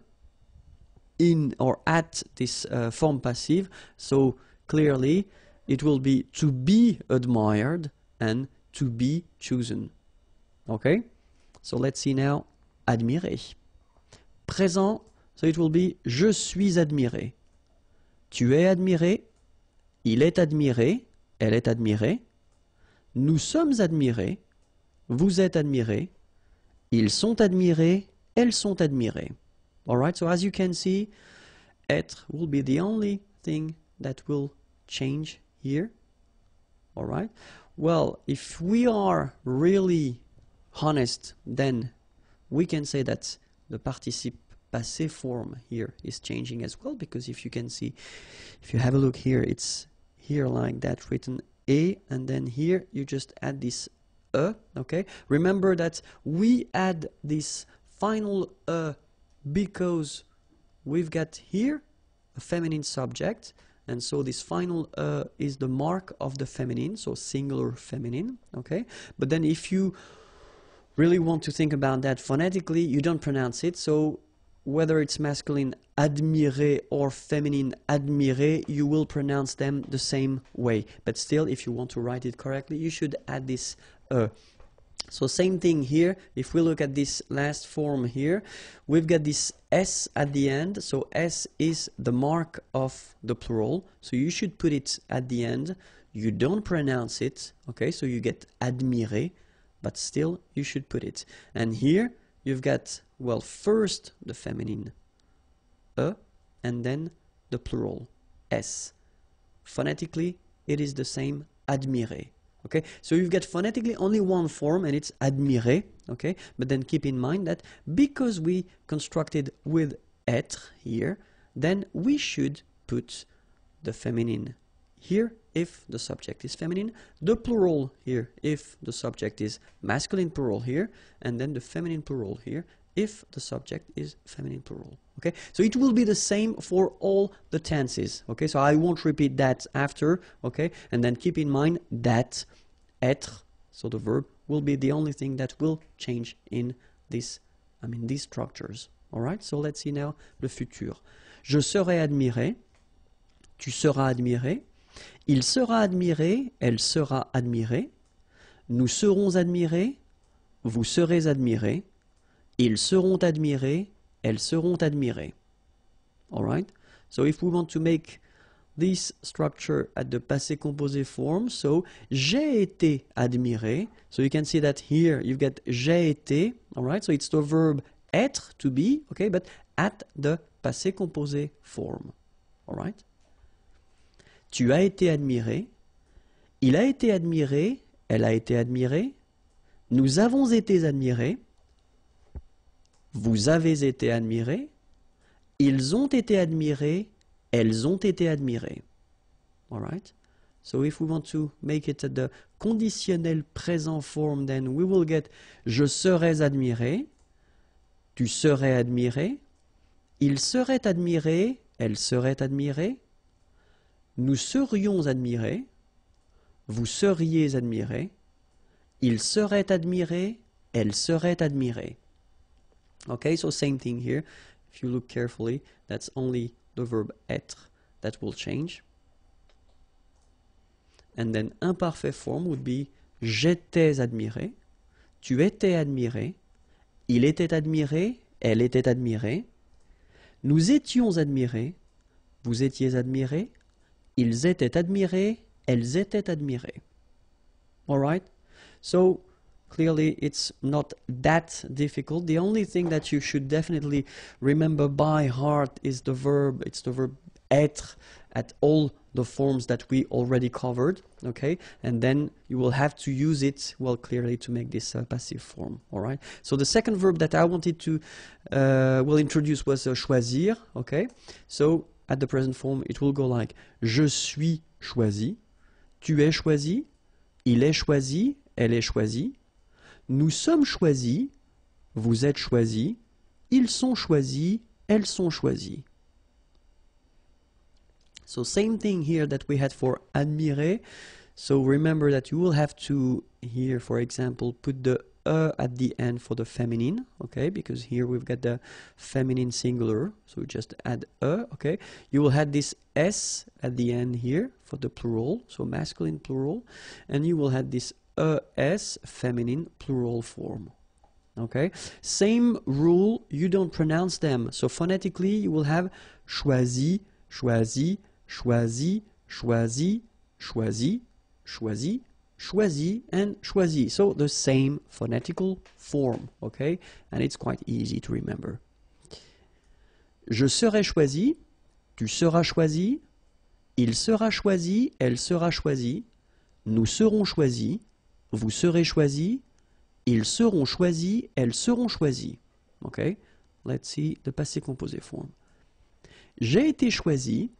in or at this uh, form passive so clearly it will be to be admired and to be chosen okay so let's see now admiré présent so it will be je suis admiré tu es admiré il est admiré elle est admirée Nous sommes admirés, vous êtes admirés, ils sont admirés, elles sont admirées. Alright, so as you can see, être will be the only thing that will change here. Alright, well, if we are really honest, then we can say that the participe passé form here is changing as well because if you can see, if you have a look here, it's here like that written a and then here you just add this a okay remember that we add this final a because we've got here a feminine subject and so this final uh, is the mark of the feminine so singular feminine okay but then if you really want to think about that phonetically you don't pronounce it so whether it's masculine admirer or feminine admirer, you will pronounce them the same way. But still, if you want to write it correctly, you should add this uh. So same thing here, if we look at this last form here, we've got this S at the end, so S is the mark of the plural, so you should put it at the end, you don't pronounce it, okay, so you get admirer, but still you should put it. And here, you've got well, first the feminine a and then the plural s. Phonetically, it is the same admirer. Okay, so you've got phonetically only one form and it's admirer. Okay, but then keep in mind that because we constructed with être here, then we should put the feminine here if the subject is feminine, the plural here if the subject is masculine plural here, and then the feminine plural here, if the subject is feminine plural. Okay, so it will be the same for all the tenses. Okay, so I won't repeat that after. Okay, and then keep in mind that être, so the verb, will be the only thing that will change in this, I mean, these structures. All right, so let's see now the futur. Je serai admiré. Tu seras admiré. Il sera admiré. Elle sera admirée. Nous serons admirés. Vous serez admirés Ils seront admirés, elles seront admirées. Alright? So if we want to make this structure at the passé composé form, so j'ai été admiré. So you can see that here you've got j'ai été. Alright? So it's the verb être, to be, okay, but at the passé composé form. Alright? Tu as été admiré. Il a été admiré. Elle a été admirée. Nous avons été admirés. Vous avez été admirés, ils ont été admirés, elles ont été admirées. All right? So if we want to make it at the conditionnel present form, then we will get je serais admiré, tu serais admiré, il serait admirés. Elles seraient admirées. nous serions admirés, vous seriez admirés, Ils seraient admirés. elle serait admirées. Okay, so same thing here. If you look carefully, that's only the verb être that will change. And then imparfait form would be j'étais admiré, tu étais admiré, il était admiré, elle était admirée, nous étions admirés, vous étiez admirés, ils étaient admirés, elles étaient admirées. right? So, clearly it's not that difficult. The only thing that you should definitely remember by heart is the verb, it's the verb être at all the forms that we already covered, okay? And then you will have to use it, well, clearly to make this uh, passive form, all right? So the second verb that I wanted to, uh, will introduce was uh, choisir, okay? So at the present form, it will go like je suis choisi, tu es choisi, il est choisi, elle est choisie, Nous sommes choisis, vous êtes choisis, ils sont choisis, elles sont choisies. So same thing here that we had for admirer. So remember that you will have to here, for example, put the e at the end for the feminine, okay? Because here we've got the feminine singular, so just add e, okay? You will have this s at the end here for the plural, so masculine plural, and you will have this E S, feminine plural form. Okay, same rule, you don't pronounce them. So phonetically, you will have choisi, choisi, choisi, choisi, choisi, choisi, choisi, and choisi. So the same phonetical form, okay? And it's quite easy to remember. Je serai choisi, tu seras choisi, il sera choisi, elle sera choisi. nous serons choisis, vous serez choisi, ils seront choisis, elles seront choisies. OK? Let's see the passé composé form. J'ai été choisi,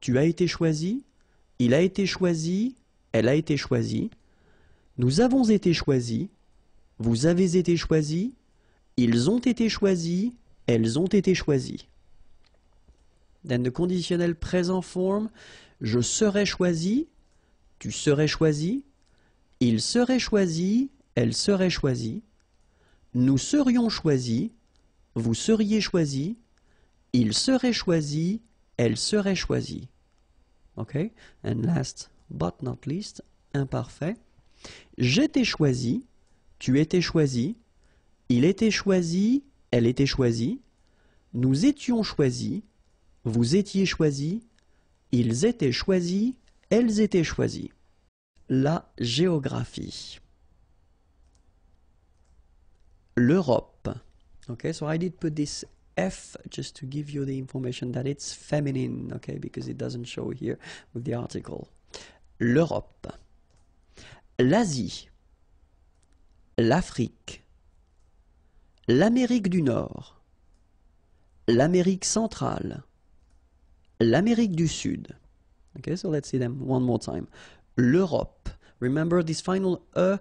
tu as été choisi, il a été choisi, elle a été choisie, nous avons été choisis, vous avez été choisis, ils ont été choisis, elles ont été choisies. Then le conditionnel présent form, je serai choisi, tu serais choisi, il serait choisi, elle serait choisie. Nous serions choisis, vous seriez choisis. Il serait choisi, elle serait choisie. OK And last but not least, imparfait. J'étais choisi, tu étais choisi. Il était choisi, elle était choisie. Nous étions choisis, vous étiez choisis. Ils étaient choisis, elles étaient choisies la géographie. L'Europe. Okay, so I did put this F just to give you the information that it's feminine, okay, because it doesn't show here with the article. L'Europe. L'Asie. L'Afrique. L'Amérique du Nord. L'Amérique centrale. L'Amérique du Sud. Okay, so let's see them one more time. l'Europe. Remember this final E, uh,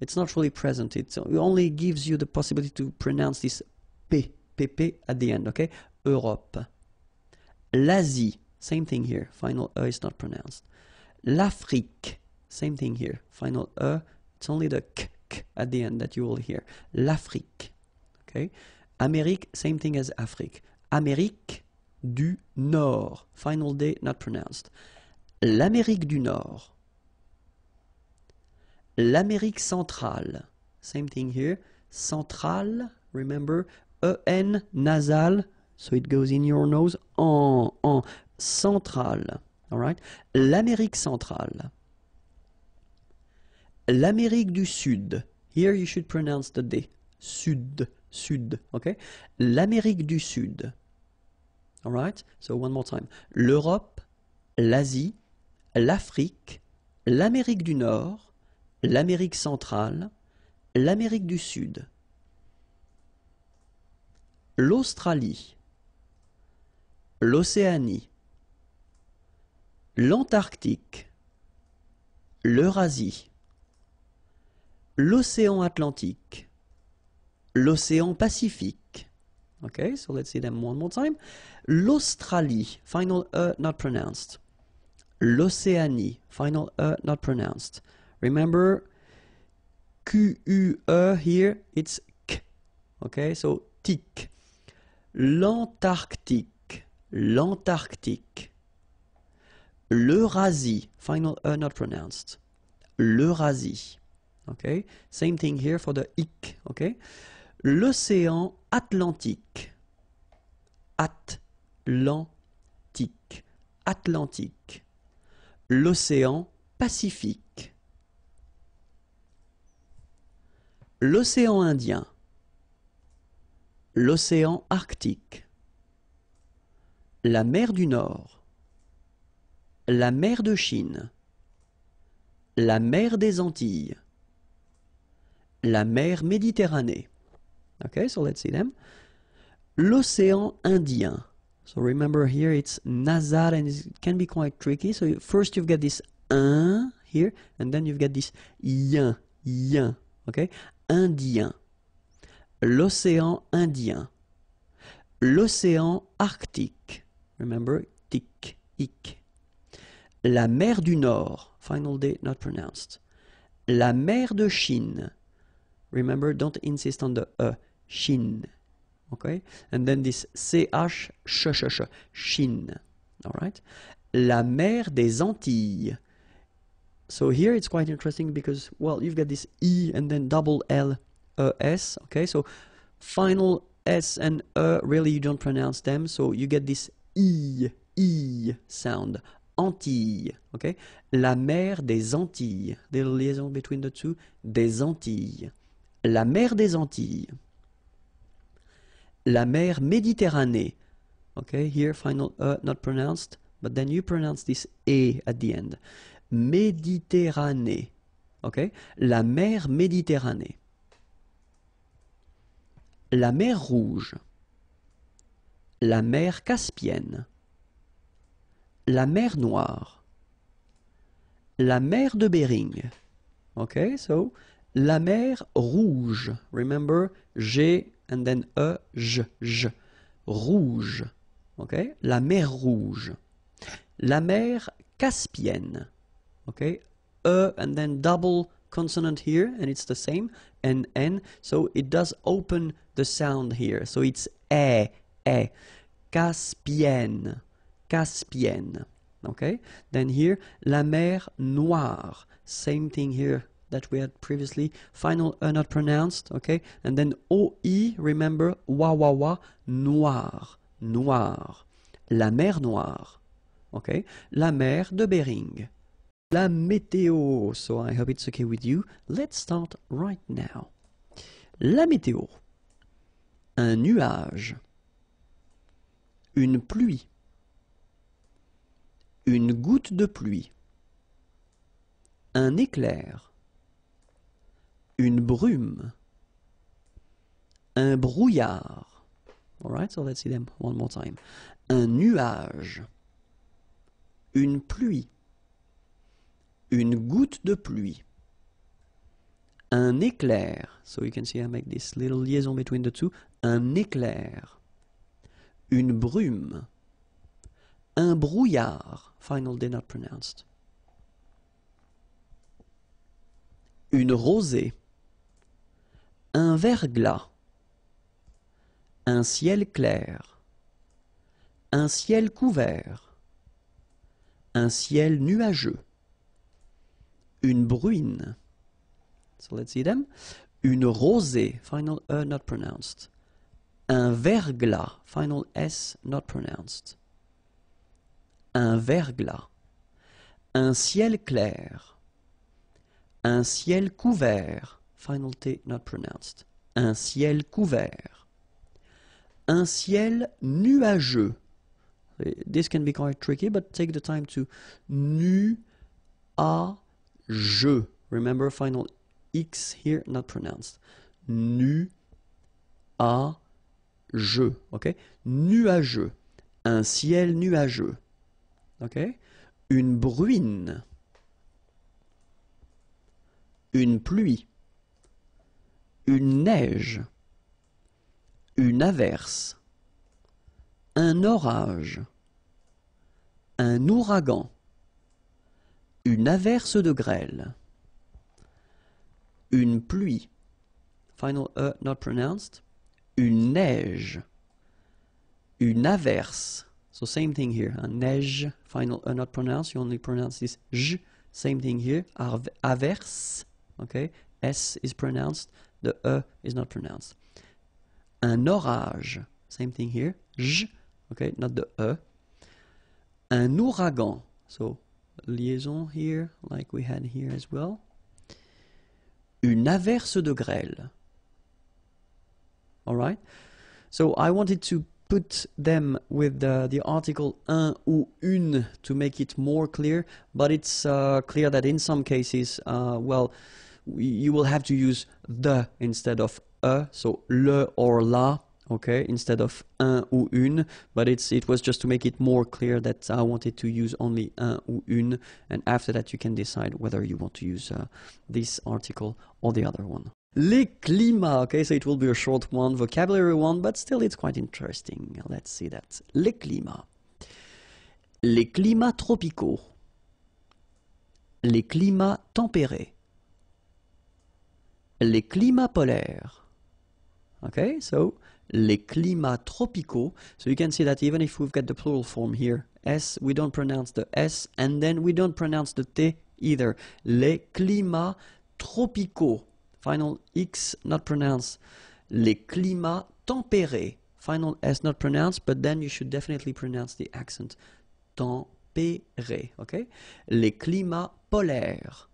it's not really present. it only gives you the possibility to pronounce this P, PP at the end, okay? Europe. L'Asie, same thing here, final E uh, is not pronounced. L'Afrique, same thing here, final E, uh, it's only the K, K at the end that you will hear. L'Afrique, okay? Amérique, same thing as Afrique. Amérique du Nord, final D not pronounced. L'Amérique du Nord. l'Amérique centrale. Same thing here. Centrale, remember, EN nasal, so it goes in your nose, en, en, centrale. Alright? L'Amérique centrale. L'Amérique du Sud. Here you should pronounce the D. Sud, Sud, ok? L'Amérique du Sud. Alright? So one more time. L'Europe, l'Asie, l'Afrique, l'Amérique du Nord, l'Amérique centrale, l'Amérique du Sud, l'Australie, l'Océanie, l'Antarctique, l'Eurasie, l'océan Atlantique, l'océan Pacifique. Okay, so let's see them one more time. L'Australie, final E not pronounced. L'Océanie, final E not pronounced. Remember, Q-U-E here, it's K. Okay, so tic. L'Antarctique, l'Antarctique. L'Eurasie, final E not pronounced. L'Eurasie. Okay, same thing here for the Ic, Okay, l'océan Atlantique. Atlantique. Atlantique. L'océan Pacifique. l'océan Indien, l'océan Arctique, la mer du Nord, la mer de Chine, la mer des Antilles, la mer Méditerranée. Okay, so let's see them. L'océan Indien. So remember here it's Nazar and it can be quite tricky. So first you've got this un here and then you've got this yin, yin. Okay? Indien, l'océan Indien, l'océan Arctique, remember, tic, ic, la mer du Nord, final day not pronounced, la mer de Chine, remember, don't insist on the E, Chine, okay, and then this CH, ch, ch, ch, Chine, all right, la mer des Antilles, So here it's quite interesting because, well, you've got this E and then double L uh, S, okay? So final S and E, uh, really you don't pronounce them, so you get this E, E sound, Antilles, okay? La mer des Antilles, the liaison between the two, des Antilles. La mer des Antilles. La mer Méditerranée, okay? Here, final E, uh, not pronounced, but then you pronounce this E at the end. Méditerranée. Okay la mer Méditerranée. La mer Rouge. La mer Caspienne. La mer Noire. La mer de Bering. ok, so la mer Rouge. Remember, G and then E, J, J. Rouge. ok, La mer Rouge. La mer Caspienne. okay? Uh, and then double consonant here, and it's the same, and N, so it does open the sound here, so it's E, E, Caspian, Caspian. okay? Then here, la mer noire, same thing here that we had previously, final uh, not pronounced, okay? And then o e. remember, wa wa wa, noir, noir, la mer noire, okay? La mer de Bering, la météo. So I hope it's okay with you. Let's start right now. La météo. Un nuage. Une pluie. Une goutte de pluie. Un éclair. Une brume. Un brouillard. Alright, so let's see them one more time. Un nuage. Une pluie une goutte de pluie. Un éclair. So you can see I make this little liaison between the two. Un éclair. Une brume. Un brouillard. Final pronounced. Une rosée. Un verglas. Un ciel clair. Un ciel couvert. Un ciel nuageux une bruine. So let's see them. Une rosée, final E not pronounced. Un verglas, final S not pronounced. Un verglas. Un ciel clair. Un ciel couvert, final T not pronounced. Un ciel couvert. Un ciel nuageux. This can be quite tricky, but take the time to nu a je. Remember final X here, not pronounced. Nu, a, je. Ok Nuageux. Un ciel nuageux. Ok Une bruine. Une pluie. Une neige. Une averse. Un orage. Un ouragan une averse de grêle. Une pluie. Final E not pronounced. Une neige. Une averse. So same thing here. Une Neige, final E not pronounced. You only pronounce this J. Same thing here. averse. Okay. S is pronounced. The E is not pronounced. Un orage. Same thing here. J. Okay. Not the E. Un ouragan. So liaison here, like we had here as well. Une averse de grêle. All right. So I wanted to put them with the, uh, the article un ou une to make it more clear, but it's uh, clear that in some cases, uh, well, you will have to use the instead of a, so le or la, okay instead of un ou une but it's it was just to make it more clear that I wanted to use only un ou une and after that you can decide whether you want to use uh, this article or the other one Le climat, okay, so it will be a short one, vocabulary one, but still it's quite interesting. Let's see that. Le climat. Les climats tropicaux. Les climats tempérés. Les climats polaires. Okay, so les climats tropicaux. So you can see that even if we've got the plural form here, S, we don't pronounce the S, and then we don't pronounce the T either. Les climats tropicaux. Final X not pronounced. Les climats tempérés. Final S not pronounced, but then you should definitely pronounce the accent. Tempéré, okay? Les climats polaires.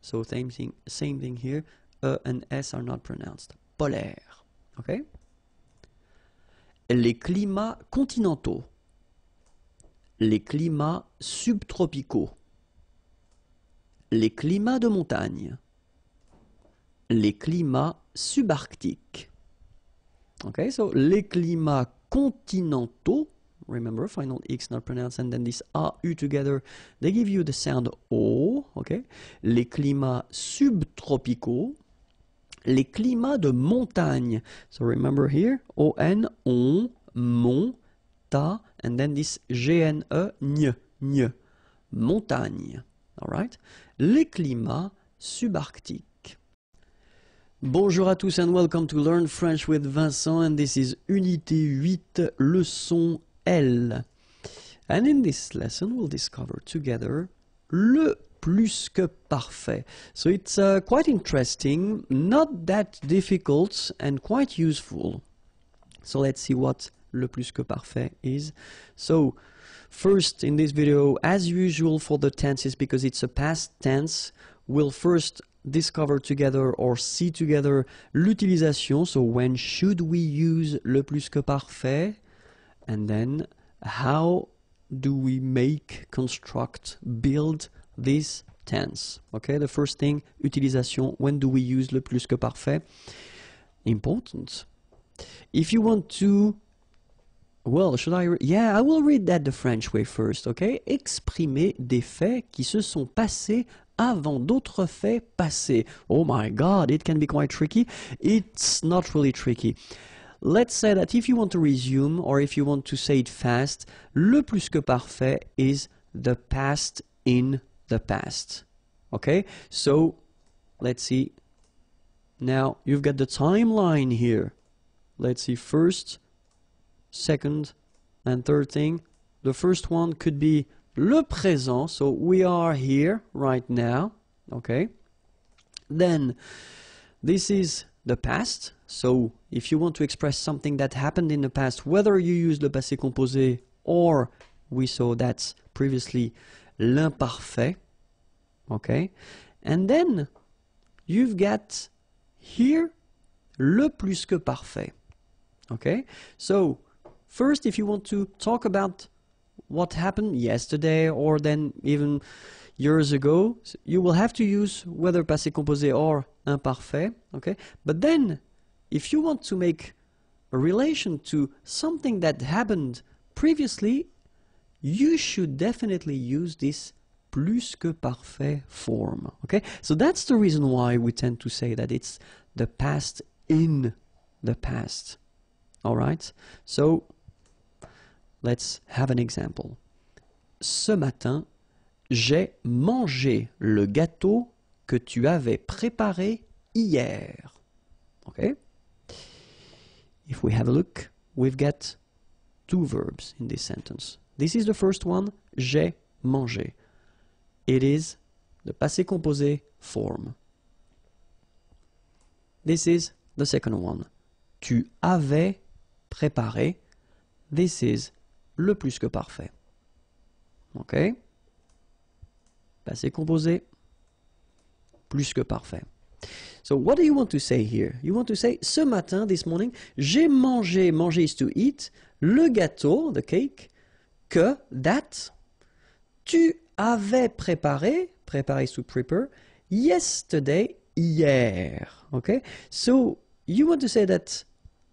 So same thing, same thing here. E and S are not pronounced. Polaire, okay? Les climats continentaux. Les climats subtropicaux. Les climats de montagne. Les climats subarctiques. Okay, so les climats continentaux. Remember, final X not pronounced and then this U together, they give you the sound O. Okay? Les climats subtropicaux les climats de montagne. So remember here, O-N, on, mon, ta, and then this e, G-N-E, montagne. All right? Les climats subarctiques. Bonjour à tous and welcome to Learn French with Vincent and this is Unité 8, leçon L. And in this lesson we'll discover together le plus que parfait. So it's uh, quite interesting, not that difficult and quite useful. So let's see what le plus que parfait is. So first in this video, as usual for the tenses, because it's a past tense, we'll first discover together or see together l'utilisation, so when should we use le plus que parfait, and then how do we make, construct, build this tense. Okay, the first thing, utilisation. When do we use le plus que parfait? Important. If you want to, well, should I? Yeah, I will read that the French way first. Okay, exprimer des faits qui se sont passés avant d'autres faits passés. Oh my God, it can be quite tricky. It's not really tricky. Let's say that if you want to resume or if you want to say it fast, le plus que parfait is the past in the past okay so let's see now you've got the timeline here let's see first second and third thing the first one could be le présent so we are here right now okay then this is the past so if you want to express something that happened in the past whether you use le passé composé or we saw that previously l'imparfait. Okay? And then you've got here le plus que parfait. Okay? So first if you want to talk about what happened yesterday or then even years ago, you will have to use whether passé composé or imparfait. Okay? But then if you want to make a relation to something that happened previously, you should definitely use this plus que parfait form. Okay, so that's the reason why we tend to say that it's the past in the past. All right, so let's have an example. Ce matin, j'ai mangé le gâteau que tu avais préparé hier. Okay, if we have a look, we've got two verbs in this sentence. This is the first one. J'ai mangé. It is the passé composé form. This is the second one. Tu avais préparé. This is le plus que parfait. OK Passé composé plus que parfait. So what do you want to say here? You want to say ce matin, this morning, j'ai mangé, manger is to eat, le gâteau, the cake, que that tu avais préparé, préparé sous prepare, yesterday, hier. Okay? So you want to say that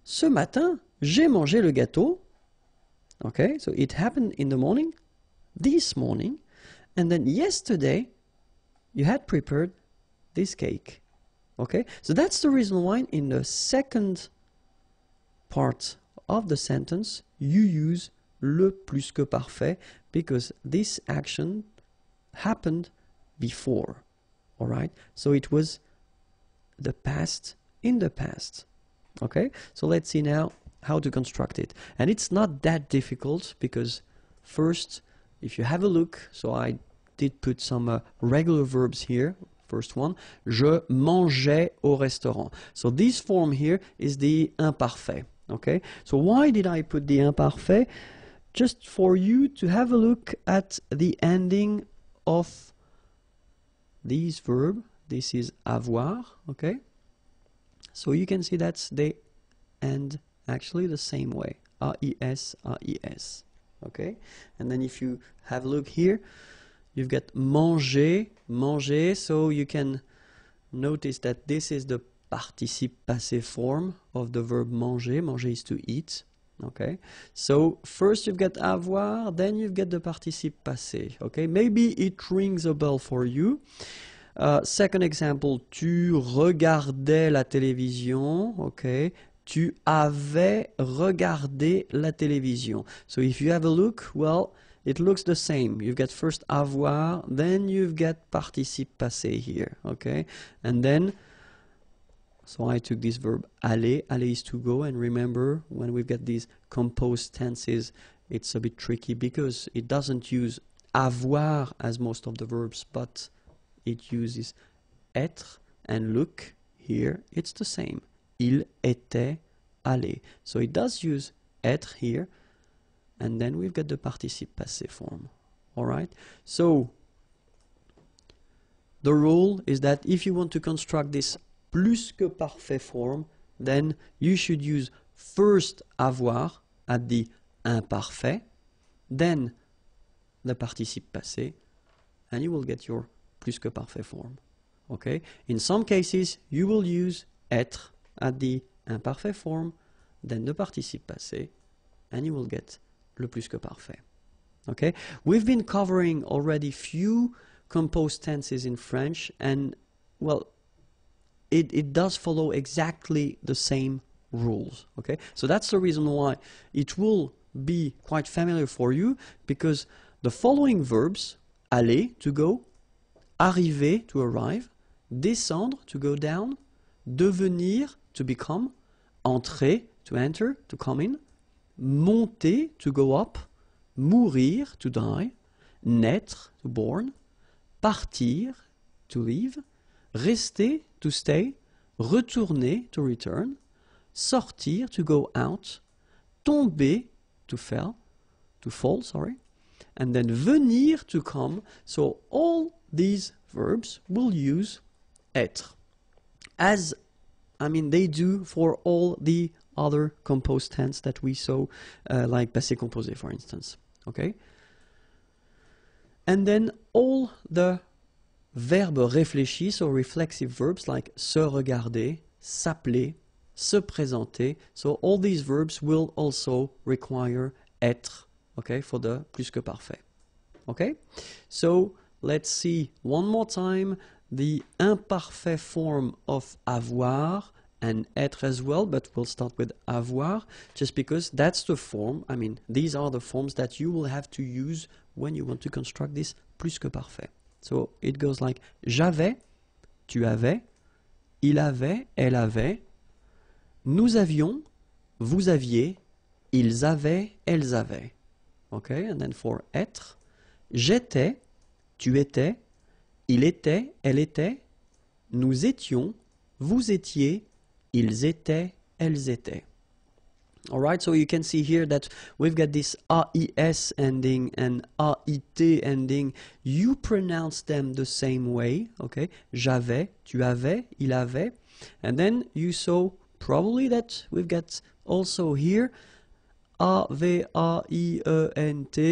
ce matin, j'ai mangé le gâteau. Okay? So it happened in the morning, this morning, and then yesterday you had prepared this cake. Okay? So that's the reason why in the second part of the sentence you use le plus que parfait because this action happened before. All right? So it was the past in the past. Okay? So let's see now how to construct it. And it's not that difficult because first, if you have a look, so I did put some uh, regular verbs here. First one, je mangeais au restaurant. So this form here is the imparfait. Okay? So why did I put the imparfait? just for you to have a look at the ending of this verb. This is avoir, okay? So you can see that they end actually the same way. R-E-S, R-E-S, okay? And then if you have a look here, you've got manger, manger, so you can notice that this is the participe passé form of the verb manger. Manger is to eat. Okay, so first you've got avoir, then you've got the participe passé. Okay, maybe it rings a bell for you. Uh, second example, tu regardais la télévision. Okay, tu avais regardé la télévision. So if you have a look, well, it looks the same. You've got first avoir, then you've got participe passé here. Okay, and then So I took this verb aller. Aller is to go. And remember, when we've got these composed tenses, it's a bit tricky because it doesn't use avoir as most of the verbs, but it uses être and look. Here, it's the same. Il était allé. So it does use être here. And then we've got the participe passé form. All right. So the rule is that if you want to construct this plus que parfait form, then you should use first avoir at the imparfait, then the participe passé, and you will get your plus que parfait form. Okay? In some cases, you will use être at the imparfait form, then the participe passé, and you will get le plus que parfait. Okay? We've been covering already few composed tenses in French, and well, it, it does follow exactly the same rules okay so that's the reason why it will be quite familiar for you because the following verbs aller to go arriver to arrive descendre to go down devenir to become entrer to enter to come in monter to go up mourir to die naître to born partir to leave rester, to stay, retourner, to return, sortir, to go out, tomber, to fell, to fall, sorry, and then venir, to come. So all these verbs will use être, as, I mean, they do for all the other composed tense that we saw, uh, like passé composé, for instance, okay? And then all the Verbes réfléchis, so reflexive verbs like se regarder, s'appeler, se présenter. So all these verbs will also require être, okay, for the plus que parfait. Okay? So let's see one more time the imperfect form of avoir and être as well, but we'll start with avoir just because that's the form, I mean, these are the forms that you will have to use when you want to construct this plus que parfait. So it goes like j'avais, tu avais, il avait, elle avait, nous avions, vous aviez, ils avaient, elles avaient. Okay, and then for être, j'étais, tu étais, il était, elle était, nous étions, vous étiez, ils étaient, elles étaient. All right, so you can see here that we've got this AES ending and AIT ending. You pronounce them the same way, okay? J'avais, tu avais, il avait. And then you saw probably that we've got also here A-V-A-I-E-N-T,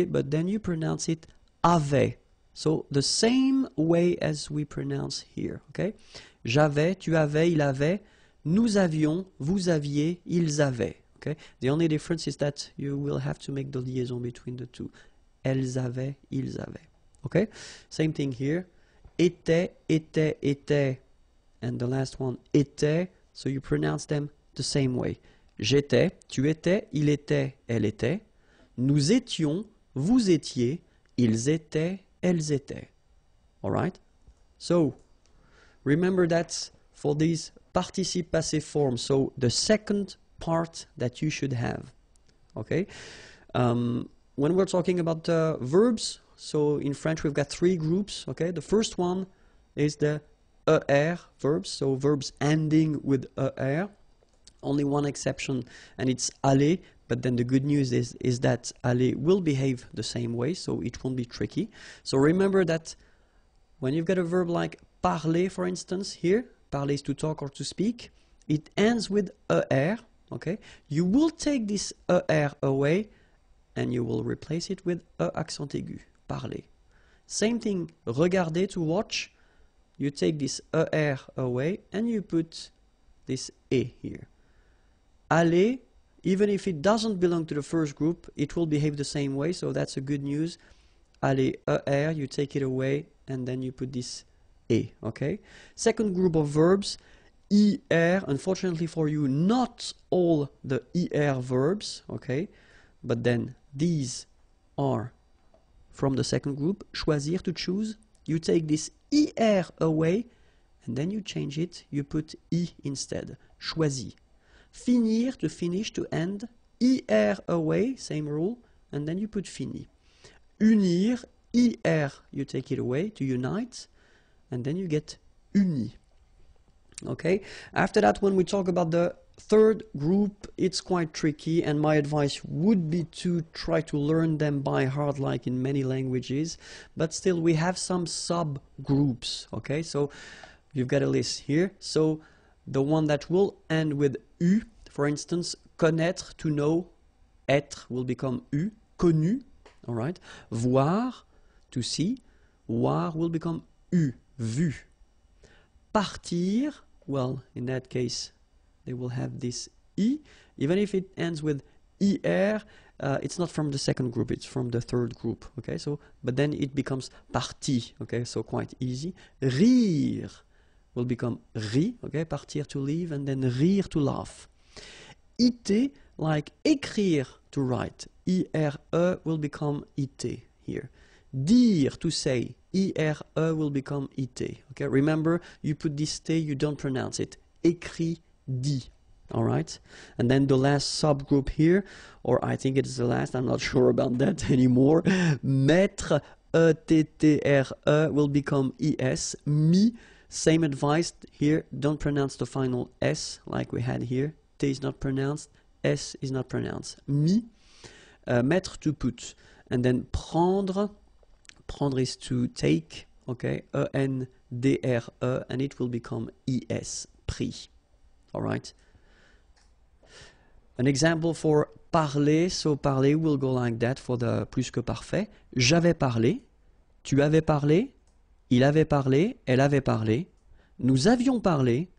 but then you pronounce it avait. So the same way as we pronounce here, okay? J'avais, tu avais, il avait, nous avions, vous aviez, ils avaient. Okay? The only difference is that you will have to make the liaison between the two. Elles avaient, ils avaient. Okay? Same thing here. Était, était, était. And the last one, était. So you pronounce them the same way. J'étais, tu étais, il était, elle était. Nous étions, vous étiez, ils étaient, elles étaient. Alright? So, remember that for these participe forms, so the second part that you should have. Okay. Um, when we're talking about uh, verbs, so in French we've got three groups. Okay. The first one is the er verbs, so verbs ending with er. Only one exception, and it's aller. But then the good news is is that aller will behave the same way, so it won't be tricky. So remember that when you've got a verb like parler, for instance, here, parler is to talk or to speak, it ends with er, okay? You will take this ER away and you will replace it with a accent aigu, parler. Same thing, regarder to watch, you take this ER away and you put this E here. Aller, even if it doesn't belong to the first group, it will behave the same way, so that's a good news. Aller, ER, you take it away and then you put this E, okay? Second group of verbs, ER, unfortunately for you, not all the ER verbs, okay? But then these are from the second group, choisir, to choose. You take this ER away and then you change it, you put E instead, choisi. Finir, to finish, to end, ER away, same rule, and then you put fini. Unir, er. you take it away, to unite, and then you get uni okay after that when we talk about the third group it's quite tricky and my advice would be to try to learn them by heart like in many languages but still we have some subgroups okay so you've got a list here so the one that will end with u for instance connaître to know être will become u connu all right voir to see voir will become u vu partir well, in that case, they will have this E. Even if it ends with ER, uh, it's not from the second group, it's from the third group, okay? So, but then it becomes parti, okay? So quite easy. Rire will become ri, okay? Partir to leave and then rire to laugh. It, like écrire to write, I-R-E will become it here. Dire to say, E R E will become IT. Okay, remember you put this T, you don't pronounce it. Écrit D. All right, and then the last subgroup here, or I think it's the last, I'm not sure about that anymore. Maître E-T-T-R-E will become ES. Me, same advice here, don't pronounce the final S like we had here. T is not pronounced, S is not pronounced. Me, uh, to put. And then prendre, prendre is to take, ok, E-N-D-R-E, e, and it will become i e s prix. All right? An example for parler, so parler will go like that for the plus que parfait. J'avais parlé, tu avais parlé, il avait parlé, elle avait parlé, nous avions parlé,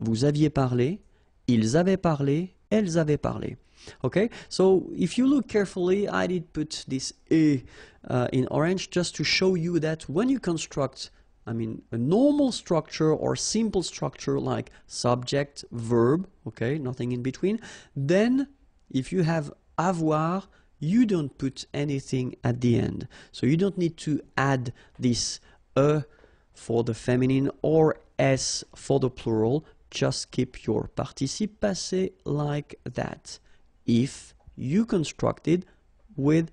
vous aviez parlé, ils avaient parlé, elles avaient parlé. okay so if you look carefully I did put this A uh, in orange just to show you that when you construct I mean a normal structure or simple structure like subject verb okay nothing in between then if you have avoir you don't put anything at the end so you don't need to add this a for the feminine or s for the plural just keep your participe passé like that if you construct it with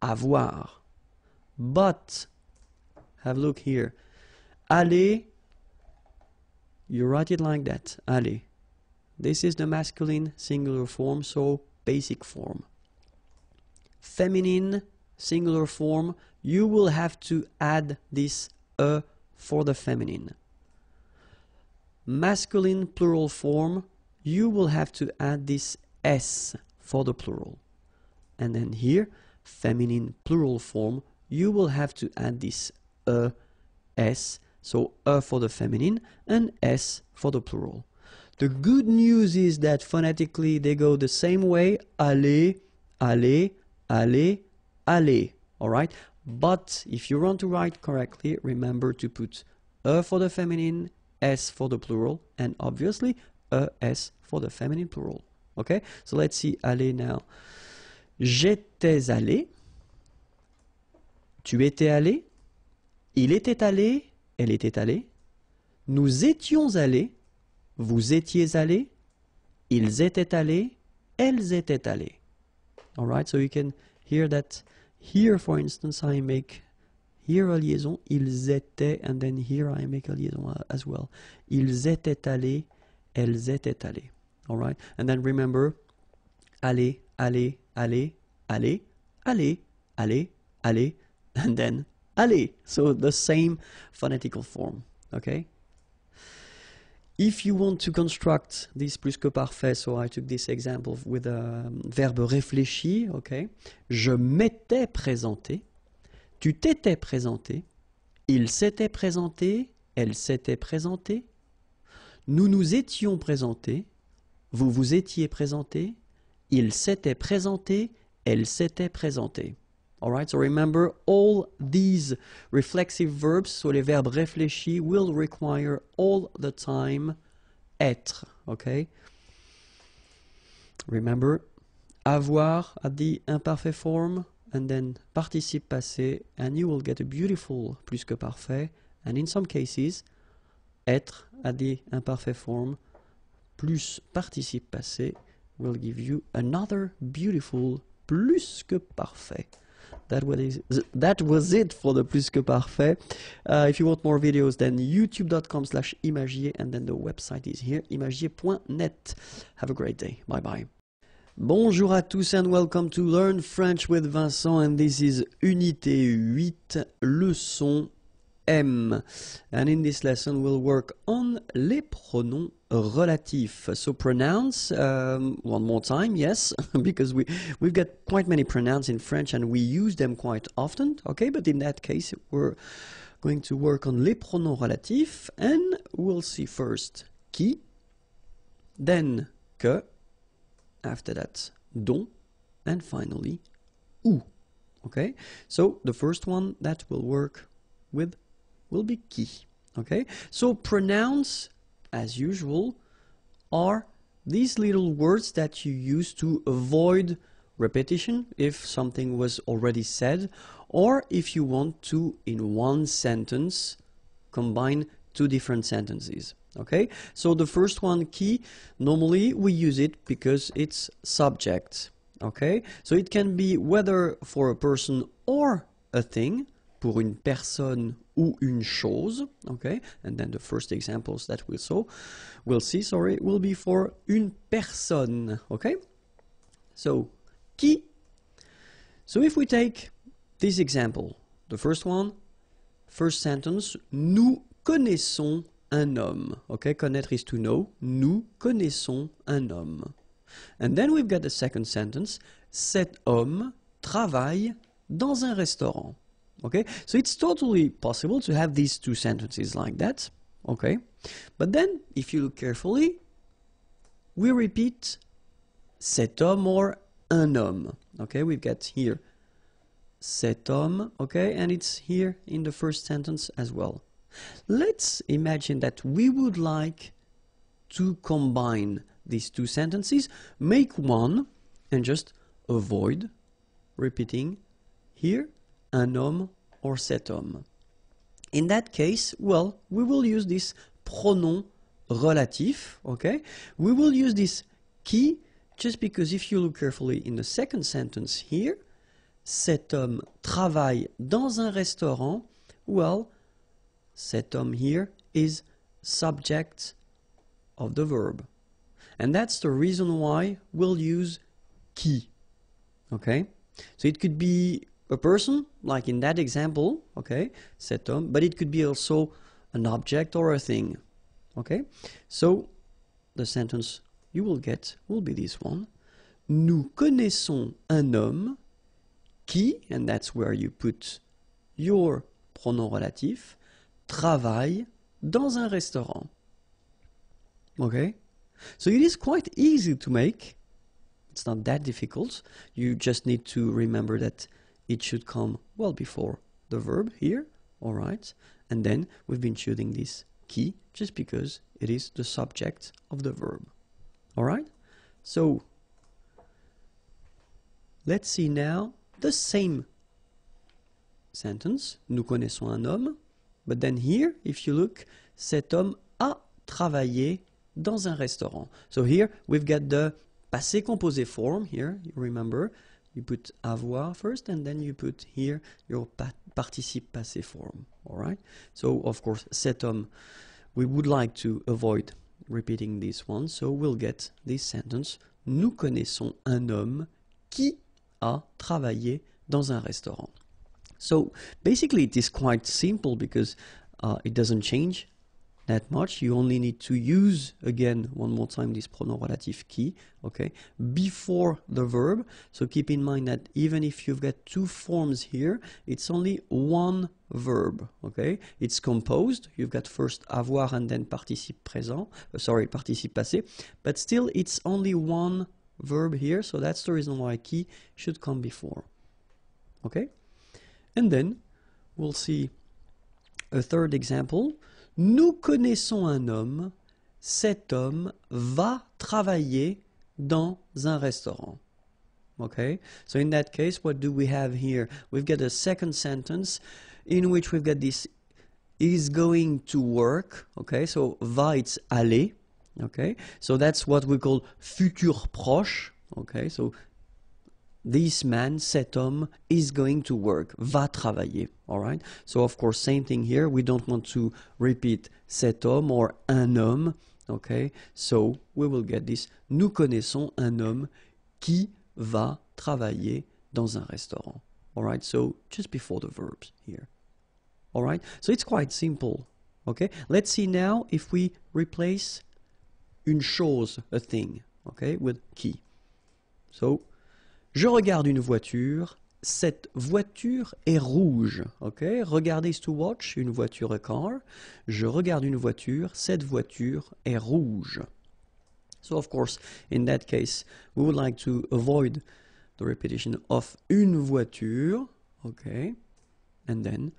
avoir. But, have a look here. Aller, you write it like that, aller. This is the masculine singular form, so basic form. Feminine singular form, you will have to add this a for the feminine. Masculine plural form, you will have to add this s for the plural. And then here, feminine plural form, you will have to add this a, s, so a for the feminine and s for the plural. The good news is that phonetically they go the same way, alle, alle, alle, alle. alright? But if you want to write correctly, remember to put a for the feminine, s for the plural, and obviously a s for the feminine plural. Ok? so let's see aller now. J'étais allé. Tu étais allé. Il était allé. Elle était allée. Nous étions allés. Vous étiez allés. Ils étaient allés. Elles étaient allées. All right, so you can hear that. Here, for instance, I make here a liaison. Ils étaient, and then here I make a liaison uh, as well. Ils étaient allés. Elles étaient allées. All right? And then remember, allez, allez, allez, allez, allez, allez, allez, and then allez. So the same phonetical form, okay? If you want to construct this plus que parfait, so I took this example with a um, verbe réfléchi, okay? Je m'étais présenté, tu t'étais présenté, il s'était présenté, elle s'était présentée, nous nous étions présentés, vous vous étiez présenté, il s'était présenté, elle s'était présentée. right, so remember all these reflexive verbs, so les verbes réfléchis, will require all the time être. Okay? Remember, avoir a the imperfect form, and then participe passé, and you will get a beautiful plus que parfait, and in some cases, être a the imperfect form, plus participe passé will give you another beautiful plus que parfait. That was, that was it for the plus que parfait. Uh, if you want more videos, then youtube.com slash imagier, and then the website is here, imagier.net. Have a great day. Bye bye. Bonjour à tous and welcome to Learn French with Vincent and this is Unité 8, leçon M. And in this lesson we'll work on les pronoms relative. So pronouns, um, one more time, yes, because we, we've got quite many pronouns in French and we use them quite often, okay? But in that case, we're going to work on les pronoms relatifs and we'll see first qui, then que, after that dont, and finally où, okay? So the first one that will work with will be qui. Okay, so pronouns as usual, are these little words that you use to avoid repetition if something was already said or if you want to in one sentence combine two different sentences okay so the first one key normally we use it because it's subject okay so it can be whether for a person or a thing pour une personne ou une chose, okay? And then the first examples that we saw, we'll see, sorry, will be for une personne, okay? So, qui? So if we take this example, the first one, first sentence, nous connaissons un homme, okay? Connaître is to know, nous connaissons un homme. And then we've got the second sentence, cet homme travaille dans un restaurant okay so it's totally possible to have these two sentences like that okay but then if you look carefully we repeat cet homme or un homme okay we've got here cet homme okay and it's here in the first sentence as well let's imagine that we would like to combine these two sentences make one and just avoid repeating here un homme or cet homme. In that case, well, we will use this pronom relatif, okay? We will use this qui just because if you look carefully in the second sentence here, cet homme travaille dans un restaurant, well, cet homme here is subject of the verb. And that's the reason why we'll use qui, okay? So it could be a person, like in that example, okay, cet homme, but it could be also an object or a thing, okay? So, the sentence you will get will be this one. Nous connaissons un homme qui, and that's where you put your pronom relatif, travaille dans un restaurant. Okay? So it is quite easy to make. It's not that difficult. You just need to remember that it should come well before the verb here, all right? And then we've been choosing this key just because it is the subject of the verb, all right? So let's see now the same sentence, nous connaissons un homme, but then here, if you look, cet homme a travaillé dans un restaurant. So here we've got the passé composé form here, you remember, you put avoir first and then you put here your pa participe passé form all right so of course cet homme we would like to avoid repeating this one so we'll get this sentence nous connaissons un homme qui a travaillé dans un restaurant so basically it is quite simple because uh, it doesn't change that much. You only need to use again one more time this pronoun relative key, okay, before the verb. So keep in mind that even if you've got two forms here, it's only one verb, okay? It's composed. You've got first avoir and then participe présent, uh, sorry, participe passé, but still it's only one verb here. So that's the reason why key should come before, okay? And then we'll see a third example. Nous connaissons un homme, cet homme va travailler dans un restaurant. Okay, so in that case, what do we have here? We've got a second sentence in which we've got this is going to work. Okay, so va, it's aller. Okay, so that's what we call futur proche. Okay, so this man, cet homme, is going to work, va travailler. All right? So, of course, same thing here. We don't want to repeat cet homme or un homme. Okay? So, we will get this. Nous connaissons un homme qui va travailler dans un restaurant. All right? So, just before the verbs here. All right? So, it's quite simple. Okay? Let's see now if we replace une chose, a thing, okay, with qui. So, Je regarde une voiture, cette voiture est rouge. OK? Regardez, to watch, une voiture, a car. Je regarde une voiture, cette voiture est rouge. So, of course, in that case, we would like to avoid the repetition of une voiture. OK? And then,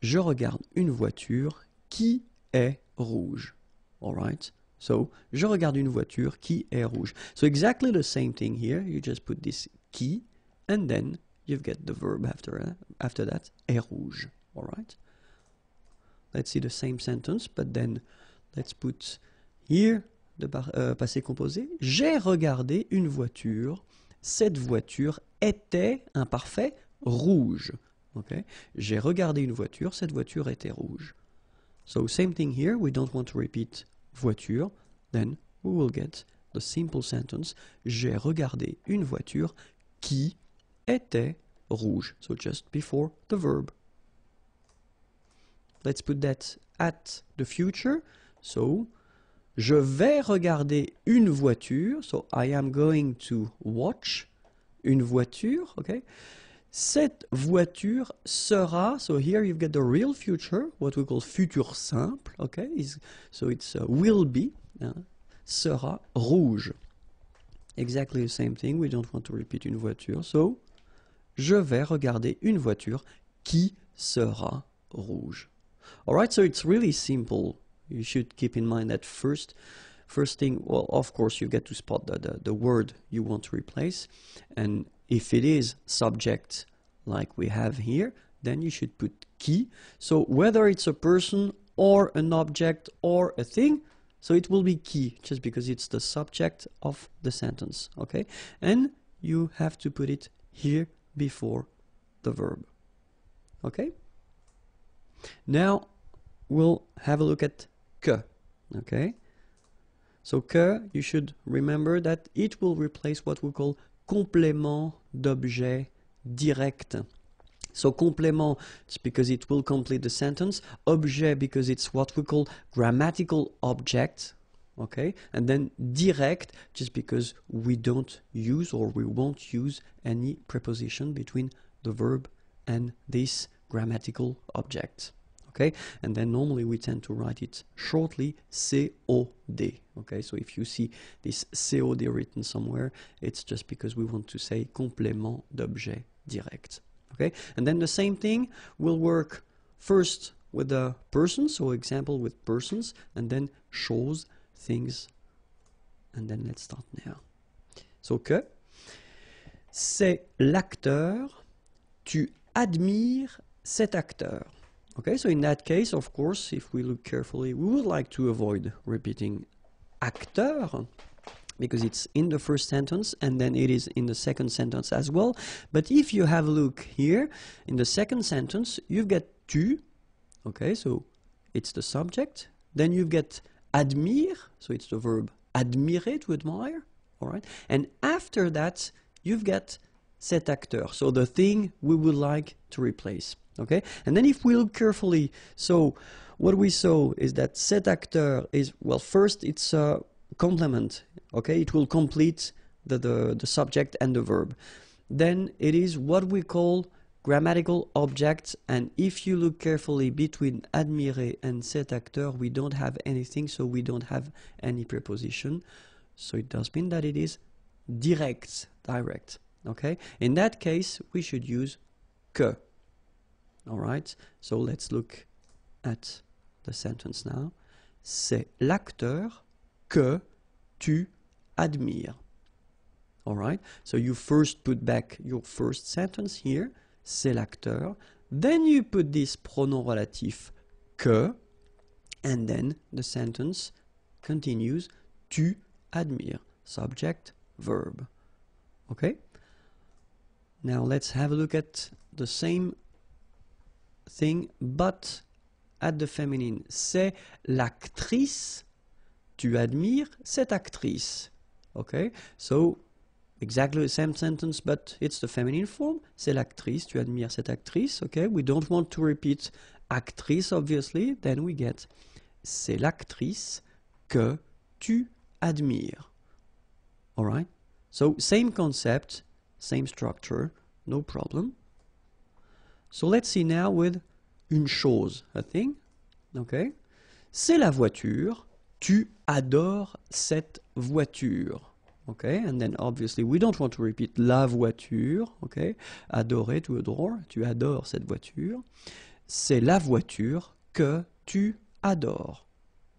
je regarde une voiture qui est rouge. All right? So, je regarde une voiture qui est rouge. So, exactly the same thing here. You just put this qui, and then you've got the verb after, uh, after that, est rouge. All right? Let's see the same sentence, but then let's put here le euh, passé composé. J'ai regardé une voiture. Cette voiture était imparfait rouge. Okay? J'ai regardé une voiture. Cette voiture était rouge. So same thing here. We don't want to repeat voiture. Then we will get the simple sentence. J'ai regardé une voiture qui était rouge. So just before the verb. Let's put that at the future. So, je vais regarder une voiture. So, I am going to watch une voiture. Okay? Cette voiture sera, so here you've got the real future, what we call futur simple, okay? so it's uh, will be, hein, sera rouge. exactly the same thing. We don't want to repeat une voiture. So, je vais regarder une voiture qui sera rouge. Alright, so it's really simple. You should keep in mind that first first thing, well, of course, you get to spot the, the, the word you want to replace. And if it is subject like we have here, then you should put qui. So whether it's a person or an object or a thing, so it will be key just because it's the subject of the sentence, okay? And you have to put it here before the verb, okay? Now we'll have a look at que, okay? So que, you should remember that it will replace what we call complément d'objet direct so complément, it's because it will complete the sentence. Objet, because it's what we call grammatical object, okay? And then direct, just because we don't use or we won't use any preposition between the verb and this grammatical object, okay? And then normally we tend to write it shortly, COD, okay? So if you see this COD written somewhere, it's just because we want to say complément d'objet direct okay and then the same thing will work first with the person so example with persons and then shows things and then let's start now so que c'est l'acteur tu admires cet acteur okay so in that case of course if we look carefully we would like to avoid repeating acteur because it's in the first sentence and then it is in the second sentence as well. But if you have a look here, in the second sentence, you've got tu, okay, so it's the subject. Then you've got admire, so it's the verb admirer, to admire, all right? And after that, you've got cet acteur, so the thing we would like to replace, okay? And then if we look carefully, so what we saw is that cet acteur is, well, first it's a complement okay it will complete the, the, the subject and the verb then it is what we call grammatical objects and if you look carefully between admirer and cet acteur we don't have anything so we don't have any preposition so it does mean that it is direct direct okay in that case we should use que all right so let's look at the sentence now c'est l'acteur que tu admire. All right, so you first put back your first sentence here, c'est l'acteur. Then you put this pronom relatif que, and then the sentence continues, tu admire, subject, verb. Okay? Now let's have a look at the same thing, but at the feminine. C'est l'actrice, tu admires cette actrice. Okay, so exactly the same sentence, but it's the feminine form. C'est l'actrice, tu admires cette actrice. Okay, we don't want to repeat actrice, obviously. Then we get c'est l'actrice que tu admires. Alright, so same concept, same structure, no problem. So let's see now with une chose, a thing. Okay, c'est la voiture tu adores cette voiture. Okay, and then obviously we don't want to repeat la voiture. Okay, adorer, to adore, tu adores cette voiture. C'est la voiture que tu adores.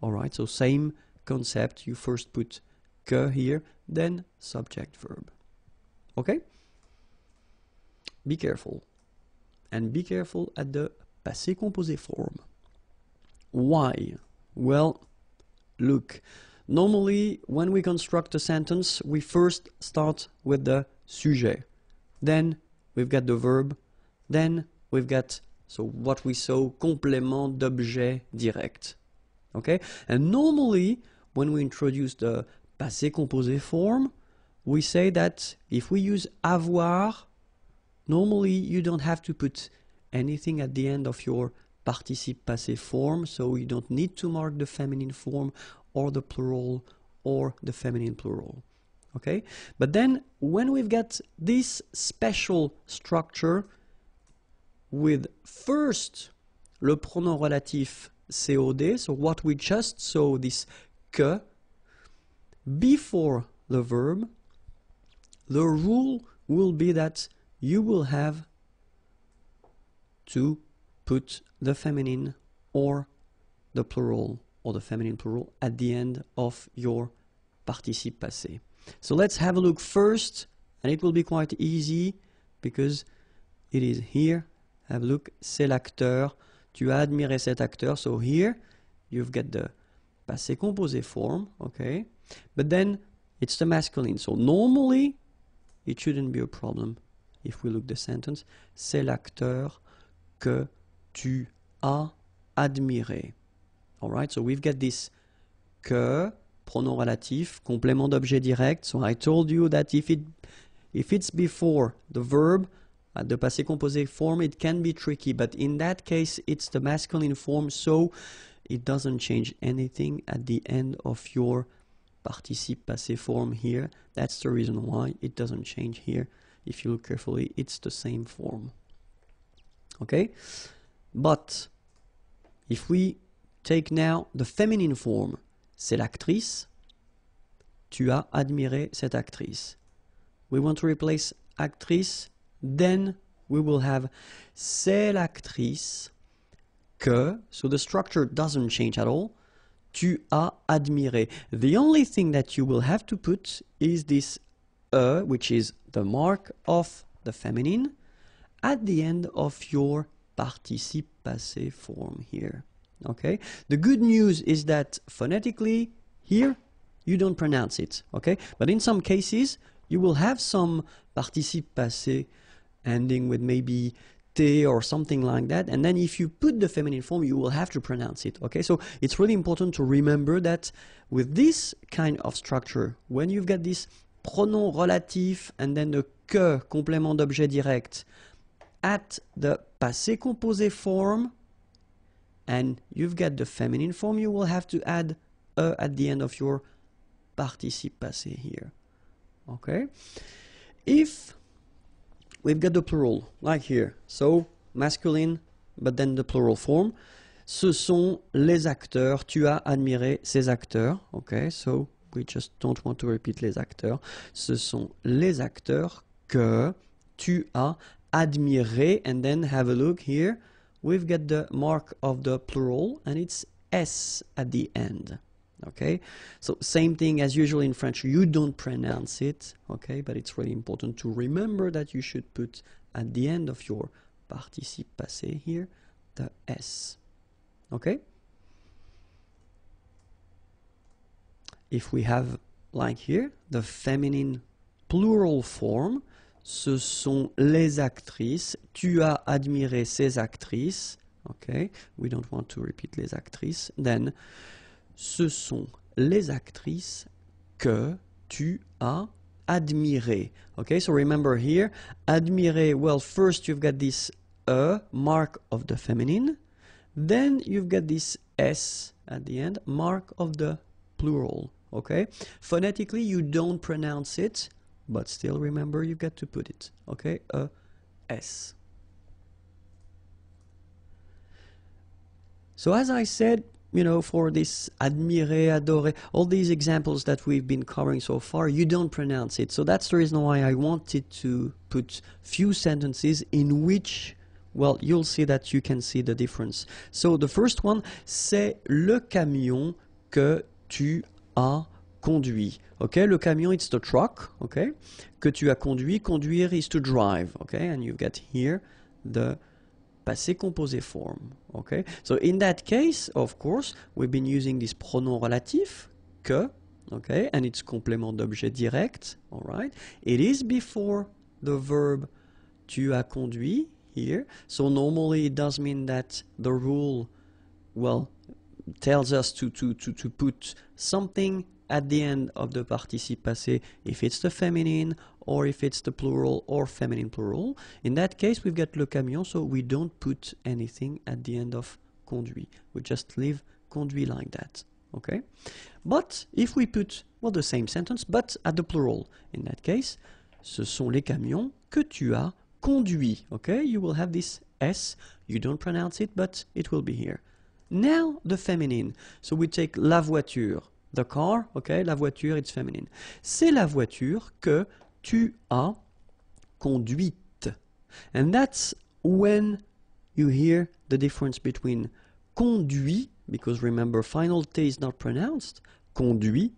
Alright, so same concept. You first put que here, then subject verb. Okay? Be careful. And be careful at the passé composé form. Why? Well, look. Normally, when we construct a sentence, we first start with the sujet. Then we've got the verb. Then we've got, so what we saw, complément d'objet direct. Okay? And normally, when we introduce the passé composé form, we say that if we use avoir, normally you don't have to put anything at the end of your participe form, so we don't need to mark the feminine form or the plural or the feminine plural. Okay, but then when we've got this special structure with first le pronom relatif COD, so what we just saw, this que, before the verb, the rule will be that you will have to put the feminine or the plural or the feminine plural at the end of your participe passé. So let's have a look first and it will be quite easy because it is here. Have a look, c'est l'acteur. Tu as admiré cet acteur. So here you've got the passé composé form, okay? But then it's the masculine. So normally it shouldn't be a problem if we look the sentence. C'est l'acteur que tu as admiré. Alright, so we've got this que, pronom relatif, complément d'objet direct. So I told you that if it if it's before the verb, at uh, the passé composé form, it can be tricky, but in that case, it's the masculine form, so it doesn't change anything at the end of your participe passé form here. That's the reason why it doesn't change here. If you look carefully, it's the same form. Okay? But if we take now the feminine form, c'est l'actrice. Tu as admiré cette actrice. We want to replace actrice, then we will have c'est l'actrice que, so the structure doesn't change at all, tu as admiré. The only thing that you will have to put is this e, which is the mark of the feminine, at the end of your participe passé form here. Okay. The good news is that phonetically here you don't pronounce it. Okay. But in some cases you will have some participe passé ending with maybe te or something like that and then if you put the feminine form you will have to pronounce it okay so it's really important to remember that with this kind of structure when you've got this pronom relatif and then the que complément d'objet direct at the passé composé form and you've got the feminine form, you will have to add a at the end of your participe passé here. Okay? If we've got the plural, like here, so masculine, but then the plural form, ce sont les acteurs, tu as admiré ces acteurs, okay? So we just don't want to repeat les acteurs, ce sont les acteurs que tu as admirer and then have a look here we've got the mark of the plural and it's s at the end okay so same thing as usual in French you don't pronounce it okay but it's really important to remember that you should put at the end of your participe passé here the s okay if we have like here the feminine plural form ce sont les actrices. Tu as admiré ces actrices. OK, we don't want to repeat les actrices. Then, ce sont les actrices que tu as admirées. OK, so remember here, admirer, well, first you've got this E, mark of the feminine. Then you've got this S at the end, mark of the plural. Okay, phonetically you don't pronounce it but still remember you get to put it, okay, a S. So as I said, you know, for this admire, adore, all these examples that we've been covering so far, you don't pronounce it. So that's the reason why I wanted to put few sentences in which, well, you'll see that you can see the difference. So the first one, c'est le camion que tu as conduit. Ok, le camion it's the truck. Ok, que tu as conduit. Conduire is to drive. Ok, and you get here the passé composé form. Okay, so in that case, of course, we've been using this pronom relatif que. Okay, and it's complément d'objet direct. All right, it is before the verb tu as conduit here. So normally it does mean that the rule, well, tells us to to to to put something at the end of the participe passé if it's the feminine or if it's the plural or feminine plural. In that case, we've got le camion, so we don't put anything at the end of conduit. We just leave conduit like that. Okay? But if we put, well, the same sentence, but at the plural, in that case, ce sont les camions que tu as conduit. Okay? You will have this S. You don't pronounce it, but it will be here. Now the feminine. So we take la voiture, The car, okay, la voiture, it's feminine. C'est la voiture que tu as conduite. And that's when you hear the difference between conduit, because remember, final T is not pronounced, conduit,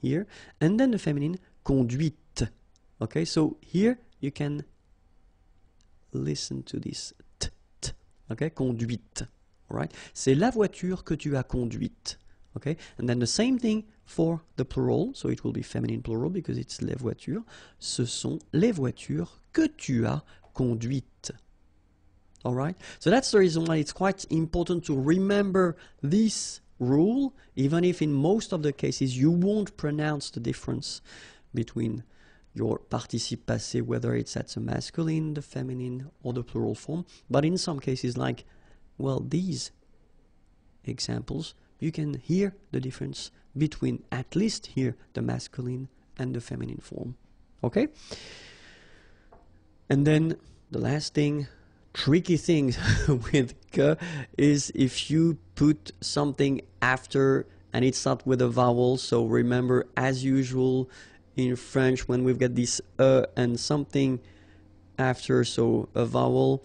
here, and then the feminine, conduite. Okay, so here you can listen to this t, t okay, conduite. Right? C'est la voiture que tu as conduite. okay and then the same thing for the plural so it will be feminine plural because it's les voitures ce sont les voitures que tu as conduites all right so that's the reason why it's quite important to remember this rule even if in most of the cases you won't pronounce the difference between your participe passé whether it's at the masculine the feminine or the plural form but in some cases like well these examples you can hear the difference between at least here the masculine and the feminine form. Okay? And then the last thing, tricky thing with k is if you put something after and it's not with a vowel, so remember as usual in French when we've got this uh and something after, so a vowel,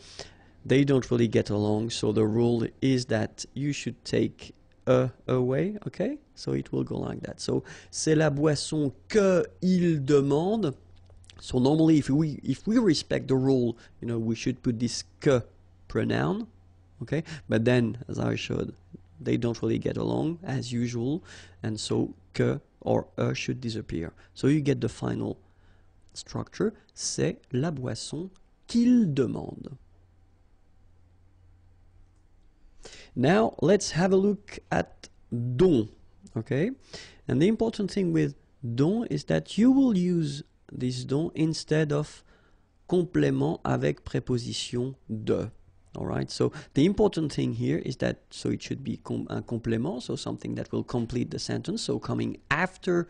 they don't really get along. So the rule is that you should take away, okay? So it will go like that. So c'est la boisson que il demande. So normally if we if we respect the rule, you know, we should put this que pronoun, okay? But then as I showed, they don't really get along as usual, and so que or a should disappear. So you get the final structure, c'est la boisson qu'il demande. Now let's have a look at don, okay? And the important thing with don is that you will use this don instead of complément avec préposition de. All right, so the important thing here is that, so it should be com complément, so something that will complete the sentence, so coming after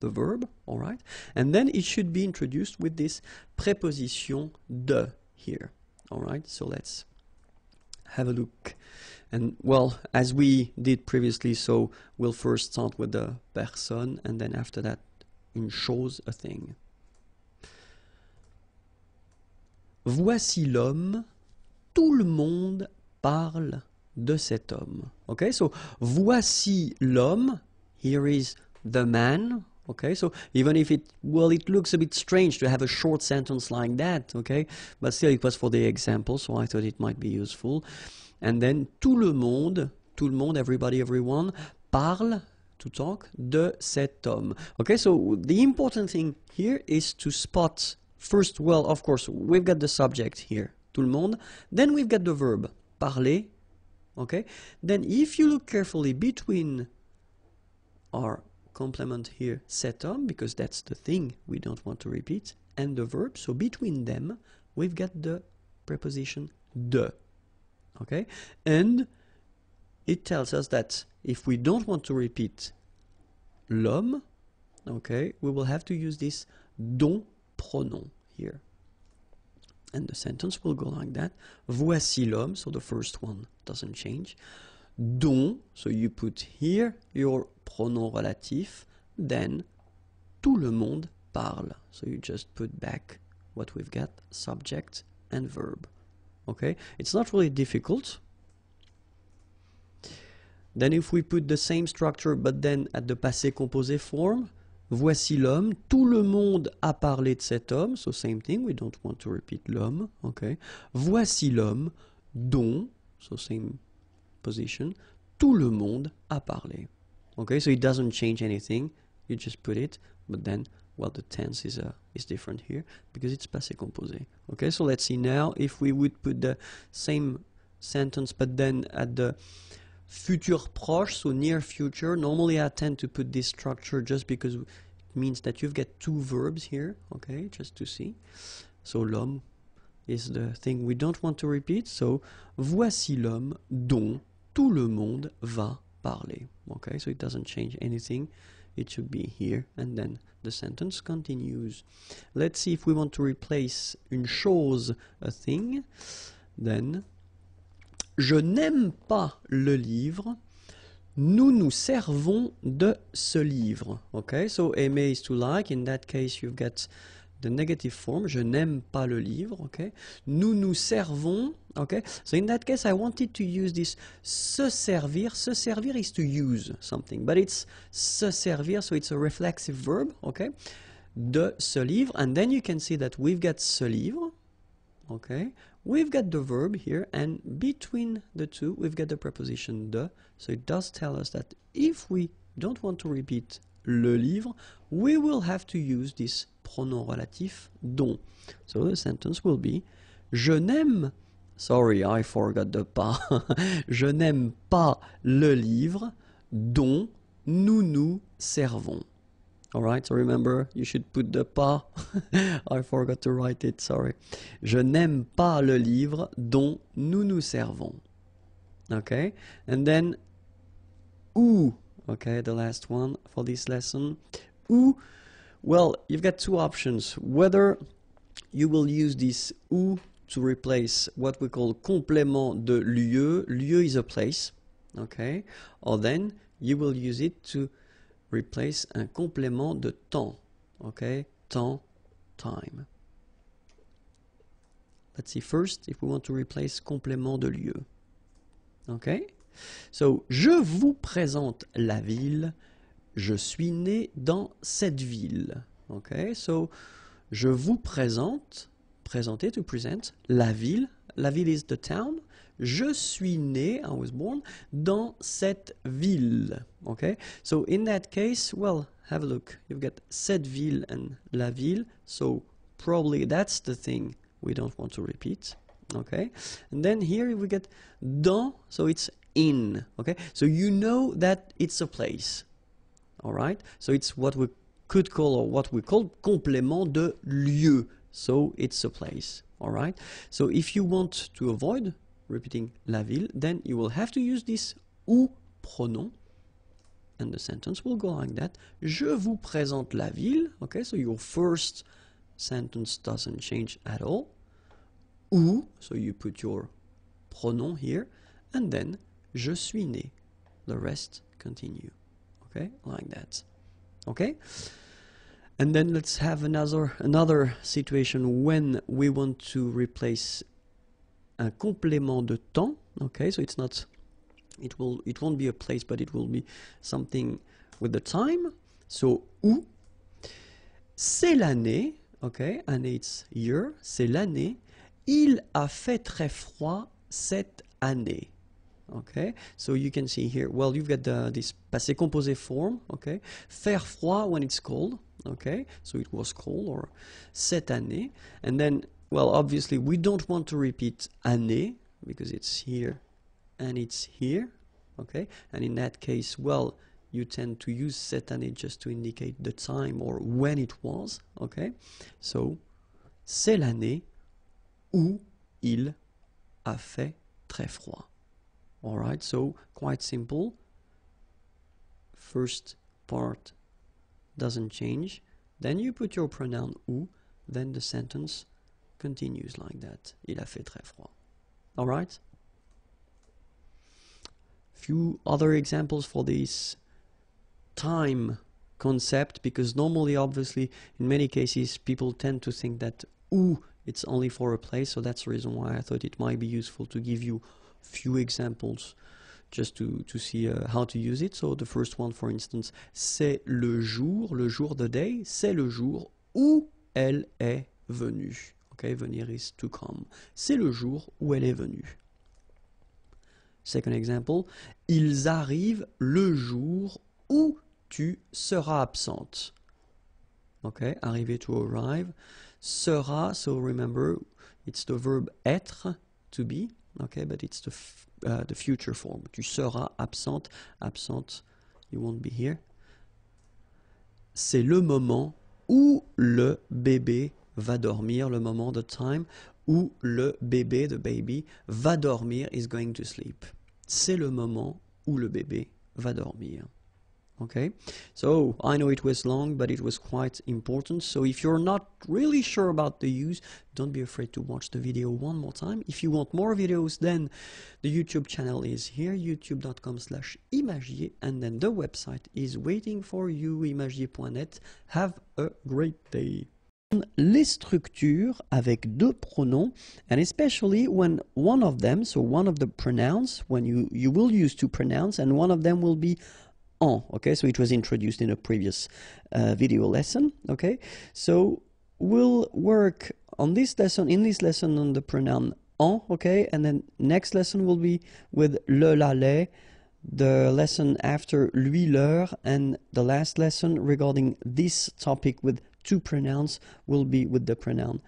the verb, all right? And then it should be introduced with this préposition de here, all right? So let's have a look and well, as we did previously, so we'll first start with the person and then after that une chose, a thing. Voici l'homme, tout le monde parle de cet homme. Okay, so voici l'homme, here is the man, okay so even if it well it looks a bit strange to have a short sentence like that okay but still it was for the example so i thought it might be useful and then tout le monde, tout le monde, everybody, everyone, parle, to talk, de cet homme. Okay, so the important thing here is to spot first, well, of course, we've got the subject here, tout le monde. Then we've got the verb, parler. Okay, then if you look carefully between our complement here, cet homme, because that's the thing we don't want to repeat, and the verb, so between them, we've got the preposition de okay and it tells us that if we don't want to repeat l'homme okay we will have to use this don pronom here and the sentence will go like that voici l'homme so the first one doesn't change don so you put here your pronom relatif then tout le monde parle so you just put back what we've got subject and verb okay it's not really difficult then if we put the same structure but then at the passé composé form voici l'homme tout le monde a parlé de cet homme so same thing we don't want to repeat l'homme okay voici l'homme dont so same position tout le monde a parlé okay so it doesn't change anything you just put it but then well the tense is, uh, is different here because it's passé composé. Okay, so let's see now if we would put the same sentence but then at the future proche, so near future, normally I tend to put this structure just because it means that you've got two verbs here, okay, just to see. So l'homme is the thing we don't want to repeat, so voici l'homme dont tout le monde va parler, okay, so it doesn't change anything it should be here and then the sentence continues let's see if we want to replace une chose a thing then je n'aime pas le livre nous nous servons de ce livre okay so aimer is to like in that case you've got the negative form, je n'aime pas le livre, okay? Nous nous servons, okay? So in that case, I wanted to use this se servir. Se servir is to use something, but it's se servir, so it's a reflexive verb, okay? De ce livre, and then you can see that we've got ce livre, okay? We've got the verb here, and between the two, we've got the preposition de, so it does tell us that if we don't want to repeat le livre, we will have to use this pronom relatif dont. So the sentence will be Je n'aime Sorry, I forgot the pas. Je n'aime pas le livre dont nous nous servons. Alright, so remember, you should put the pas. I forgot to write it, sorry. Je n'aime pas le livre dont nous nous servons. Okay, and then ou, okay, the last one for this lesson. Ou Well, you've got two options. Whether you will use this ou to replace what we call complément de lieu. Lieu is a place, okay? Or then you will use it to replace un complément de temps, okay? Temps, time. Let's see first if we want to replace complément de lieu. Okay? So, je vous présente la ville. je suis né dans cette ville. Okay, so je vous présente, présenter, to present, la ville. La ville is the town. Je suis né, I was born, dans cette ville. Okay, so in that case, well, have a look. You've got cette ville and la ville. So probably that's the thing we don't want to repeat. Okay, and then here we get dans, so it's in. Okay, so you know that it's a place. All right. So it's what we could call or what we call complément de lieu. So it's a place. All right. So if you want to avoid repeating la ville, then you will have to use this ou pronom. And the sentence will go like that. Je vous présente la ville. Okay. So your first sentence doesn't change at all. Ou, so you put your pronom here, and then je suis né. The rest continue okay like that okay and then let's have another another situation when we want to replace a complément de temps okay so it's not it will it won't be a place but it will be something with the time so où c'est l'année okay année it's year c'est l'année il a fait très froid cette année Okay, so you can see here, well, you've got the, this passé composé form, okay, faire froid when it's cold, okay, so it was cold, or cette année, and then, well, obviously, we don't want to repeat année, because it's here, and it's here, okay, and in that case, well, you tend to use cette année just to indicate the time or when it was, okay, so, c'est l'année où il a fait très froid all right so quite simple first part doesn't change then you put your pronoun ou then the sentence continues like that il a fait très froid all right few other examples for this time concept because normally obviously in many cases people tend to think that ou it's only for a place so that's the reason why I thought it might be useful to give you few examples just to, to see uh, how to use it. So the first one, for instance, c'est le jour, le jour, the day, c'est le jour où elle est venue. Okay, venir is to come. C'est le jour où elle est venue. Second example, ils arrivent le jour où tu seras absente. Okay, arriver to arrive. Sera, so remember, it's the verb être, to be. Okay, but it's the, uh, the future form. Tu seras absente, absente, you won't be here. C'est le moment où le bébé va dormir, le moment, the time, où le bébé, the baby, va dormir, is going to sleep. C'est le moment où le bébé va dormir. okay so I know it was long but it was quite important so if you're not really sure about the use don't be afraid to watch the video one more time if you want more videos then the YouTube channel is here youtube.com slash imagier and then the website is waiting for you imagier.net have a great day les structures avec deux pronoms and especially when one of them so one of the pronouns when you you will use two pronouns and one of them will be en, oh, okay? So it was introduced in a previous uh, video lesson, okay? So we'll work on this lesson, in this lesson on the pronoun en, okay? And then next lesson will be with le, la, les, the lesson after lui, leur, and the last lesson regarding this topic with two pronouns will be with the pronoun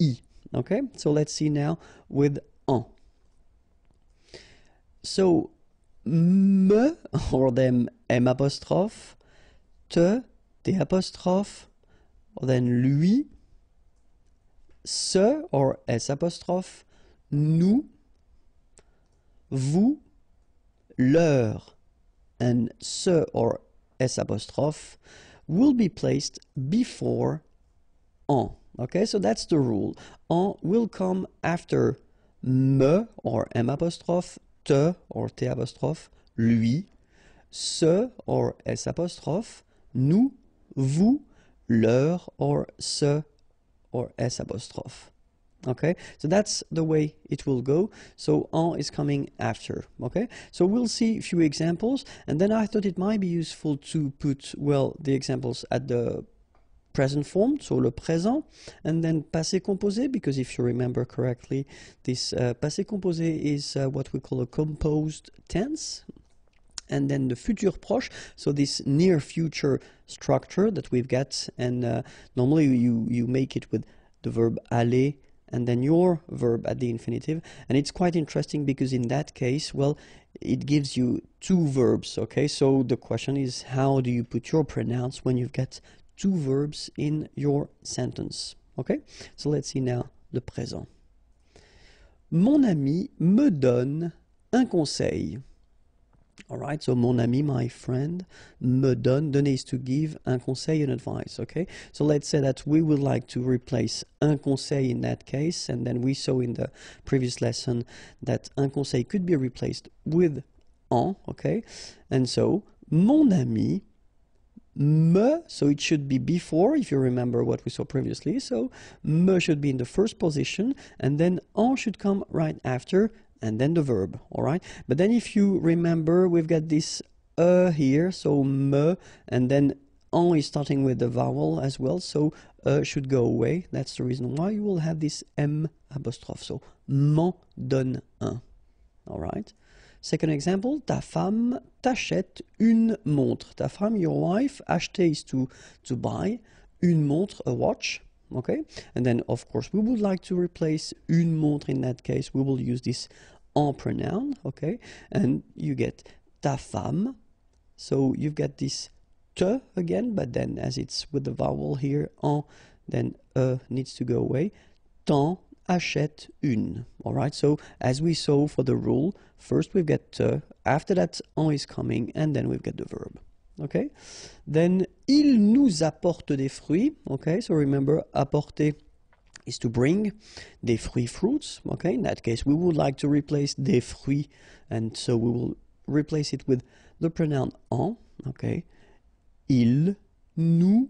i, okay? So let's see now with en. So me, or them M apostrophe, te, T apostrophe, or then lui, ce, or S apostrophe, nous, vous, leur, and ce, or S apostrophe, will be placed before en. Okay, so that's the rule. En will come after me or M apostrophe te or t apostrophe, lui, ce or s apostrophe, nous, vous, leur or ce or s apostrophe. Okay, so that's the way it will go. So on is coming after. Okay, so we'll see a few examples, and then I thought it might be useful to put well the examples at the present form, so le présent, and then passé composé, because if you remember correctly, this uh, passé composé is uh, what we call a composed tense, and then the future proche, so this near future structure that we've got, and uh, normally you, you make it with the verb aller, and then your verb at the infinitive. And it's quite interesting because in that case, well, it gives you two verbs, okay? So the question is how do you put your pronouns when you've got two verbs in your sentence. Okay? So let's see now the présent. Mon ami me donne un conseil. Alright, so mon ami, my friend, me donne, donner is to give, un conseil, an advice, okay? So let's say that we would like to replace un conseil in that case, and then we saw in the previous lesson that un conseil could be replaced with en, okay? And so, mon ami me, so it should be before, if you remember what we saw previously. So me should be in the first position, and then on should come right after, and then the verb, all right? But then if you remember, we've got this uh here, so me, and then on is starting with the vowel as well, so uh, should go away. That's the reason why you will have this m apostrophe, so m'en donne un, all right? Second example, ta femme t'achète une montre. Ta femme, your wife, is to, to buy une montre, a watch. Okay, and then of course we would like to replace une montre in that case. We will use this en pronoun, okay, and you get ta femme. So you've got this te again, but then as it's with the vowel here, en, then e uh, needs to go away. Ton achète une. All right, so as we saw for the rule, first we've got uh, after that on is coming, and then we've got the verb. Okay, then il nous apporte des fruits. Okay, so remember, apporter is to bring des fruits, fruits. Okay, in that case, we would like to replace des fruits, and so we will replace it with the pronoun en. Okay, il nous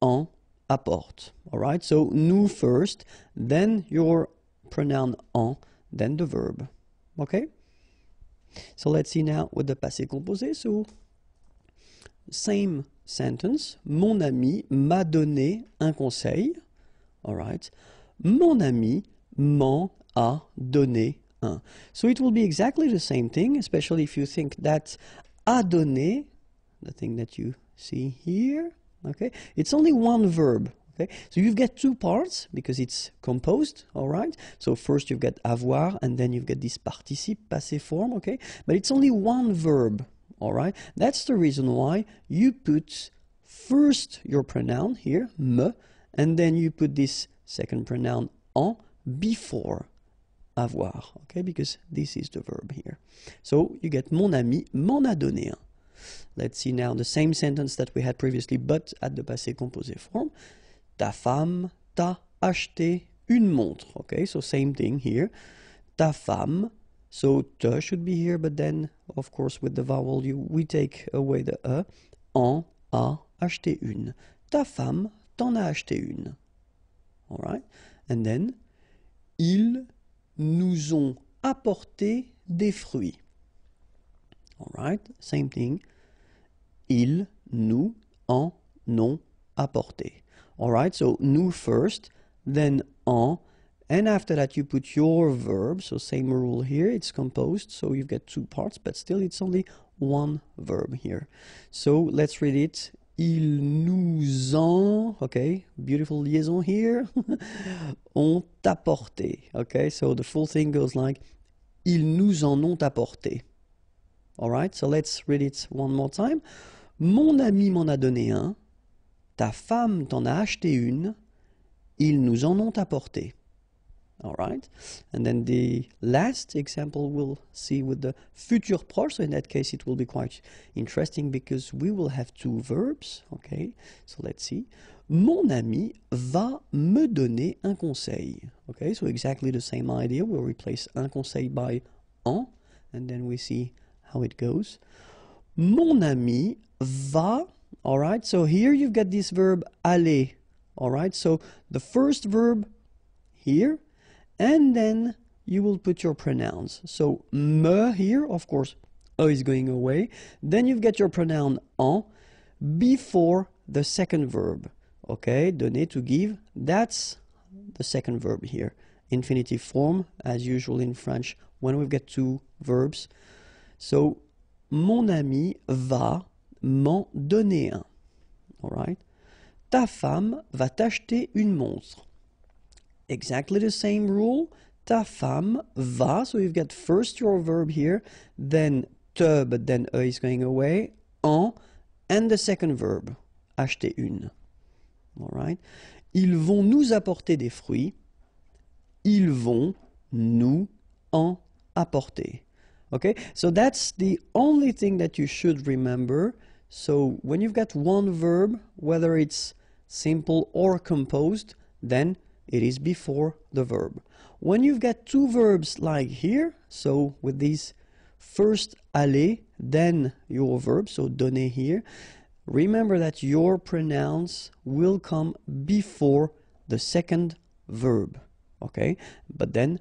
en apporte. All right, so nous first, then your pronoun en, then the verb. Okay? So let's see now with the passé composé. So, same sentence. Mon ami m'a donné un conseil. All right. Mon ami m'en a donné un. So it will be exactly the same thing, especially if you think that a donné, the thing that you see here, okay it's only one verb okay so you've got two parts because it's composed all right so first you've got avoir and then you've got this participe passé form okay but it's only one verb all right that's the reason why you put first your pronoun here me and then you put this second pronoun en before avoir okay because this is the verb here so you get mon ami m'en a donné un Let's see now the same sentence that we had previously, but at the passé composé form. Ta femme t'a acheté une montre. Okay, so same thing here. Ta femme. So te should be here, but then, of course, with the vowel, you, we take away the e. En a acheté une. Ta femme t'en a acheté une. All right? And then, ils nous ont apporté des fruits. All right? Same thing. Il nous, en, non, apporté. All right, so nous first, then en, and after that you put your verb, so same rule here, it's composed, so you've got two parts, but still it's only one verb here. So let's read it. Il nous ont, okay, beautiful liaison here, ont apporté, okay, so the full thing goes like, il nous en ont apporté. All right, so let's read it one more time. Mon ami m'en a donné un, ta femme t'en a acheté une, ils nous en ont apporté. All right. And then the last example we'll see with the future proche. So in that case, it will be quite interesting because we will have two verbs. Okay. So let's see. Mon ami va me donner un conseil. Okay. So exactly the same idea. We'll replace un conseil by en, and then we see how it goes. Mon ami va. All right. So here you've got this verb aller. All right. So the first verb here, and then you will put your pronouns. So me here, of course, e is going away. Then you've got your pronoun en before the second verb. Okay, donner, to give, that's the second verb here. Infinitive form, as usual in French, when we've got two verbs. So Mon ami va m'en donner un. All right? Ta femme va t'acheter une montre. Exactly the same rule. Ta femme va. So you've got first your verb here, then te, but then e is going away. En, and the second verb. Acheter une. All right? Ils vont nous apporter des fruits. Ils vont nous en apporter. Okay, so that's the only thing that you should remember. So when you've got one verb, whether it's simple or composed, then it is before the verb. When you've got two verbs like here, so with these first aller, then your verb, so donner here, remember that your pronouns will come before the second verb, okay? But then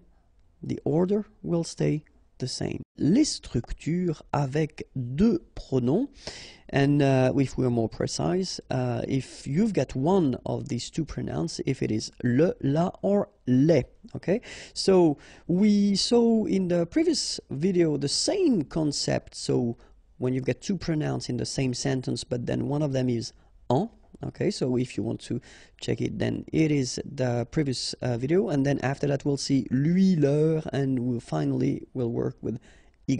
the order will stay the same. Les structures avec deux pronoms. And uh, if we're more precise, uh, if you've got one of these two pronouns, if it is le, la, or le, okay? So we saw in the previous video the same concept. So when you've got two pronouns in the same sentence, but then one of them is en, okay so if you want to check it then it is the previous uh, video and then after that we'll see lui leur and we'll finally we'll work with y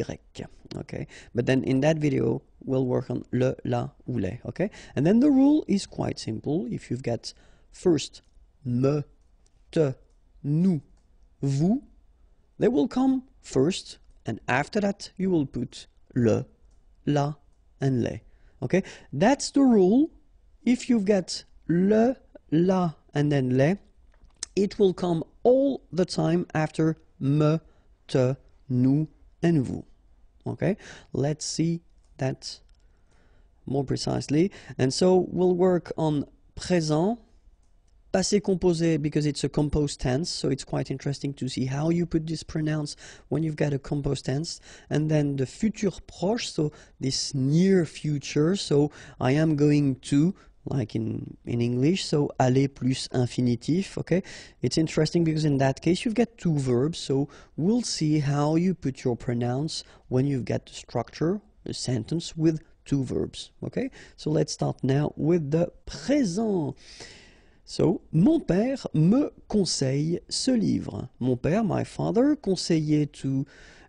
okay but then in that video we'll work on le la ou les okay and then the rule is quite simple if you've got first me te nous vous they will come first and after that you will put le la and les okay that's the rule if you've got le, la, and then le, it will come all the time after me, te, nous, and vous. Okay, let's see that more precisely. And so we'll work on présent, passé composé because it's a composed tense, so it's quite interesting to see how you put this pronounce when you've got a composed tense. And then the futur proche, so this near future, so I am going to, like in, in English. So aller plus infinitif, okay? It's interesting because in that case you've got two verbs, so we'll see how you put your pronouns when you've got the structure, a sentence with two verbs, okay? So let's start now with the présent. So, mon père me conseille ce livre. Mon père, my father, conseillait to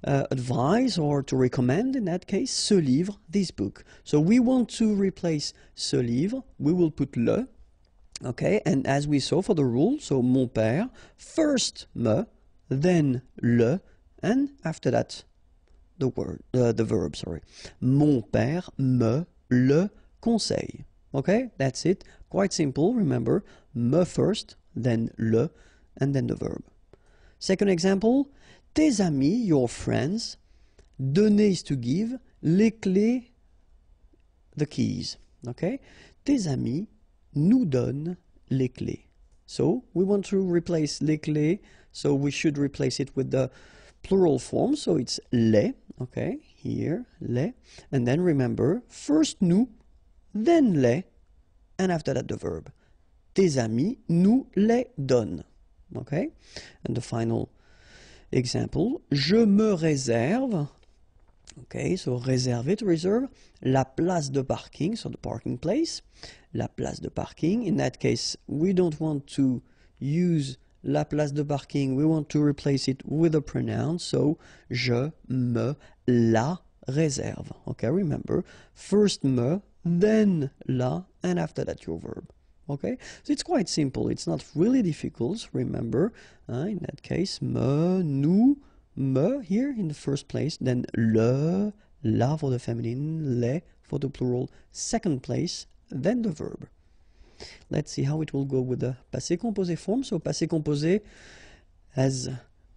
uh, advise or to recommend, in that case, ce livre, this book. So we want to replace ce livre, we will put le, okay, and as we saw for the rule, so mon père, first me, then le, and after that, the word, uh, the verb, sorry. Mon père me le conseille. Okay, that's it. Quite simple, remember, me first, then le, and then the verb. Second example, tes amis, your friends, donner is to give, les clés, the keys. Okay? Tes amis nous donnent les clés. So we want to replace les clés, so we should replace it with the plural form, so it's les, okay, here, les, and then remember, first nous, then les, and after that the verb. Tes amis nous les donnent, okay? And the final Example, je me réserve, ok, so réserver to reserve, la place de parking, so the parking place, la place de parking. In that case, we don't want to use la place de parking, we want to replace it with a pronoun, so je me la réserve. Okay, remember, first me, then la, and after that your verb. Okay, so it's quite simple. It's not really difficult. Remember, uh, in that case, me, nous, me here in the first place, then le, la for the feminine, le for the plural, second place, then the verb. Let's see how it will go with the passé composé form. So passé composé, as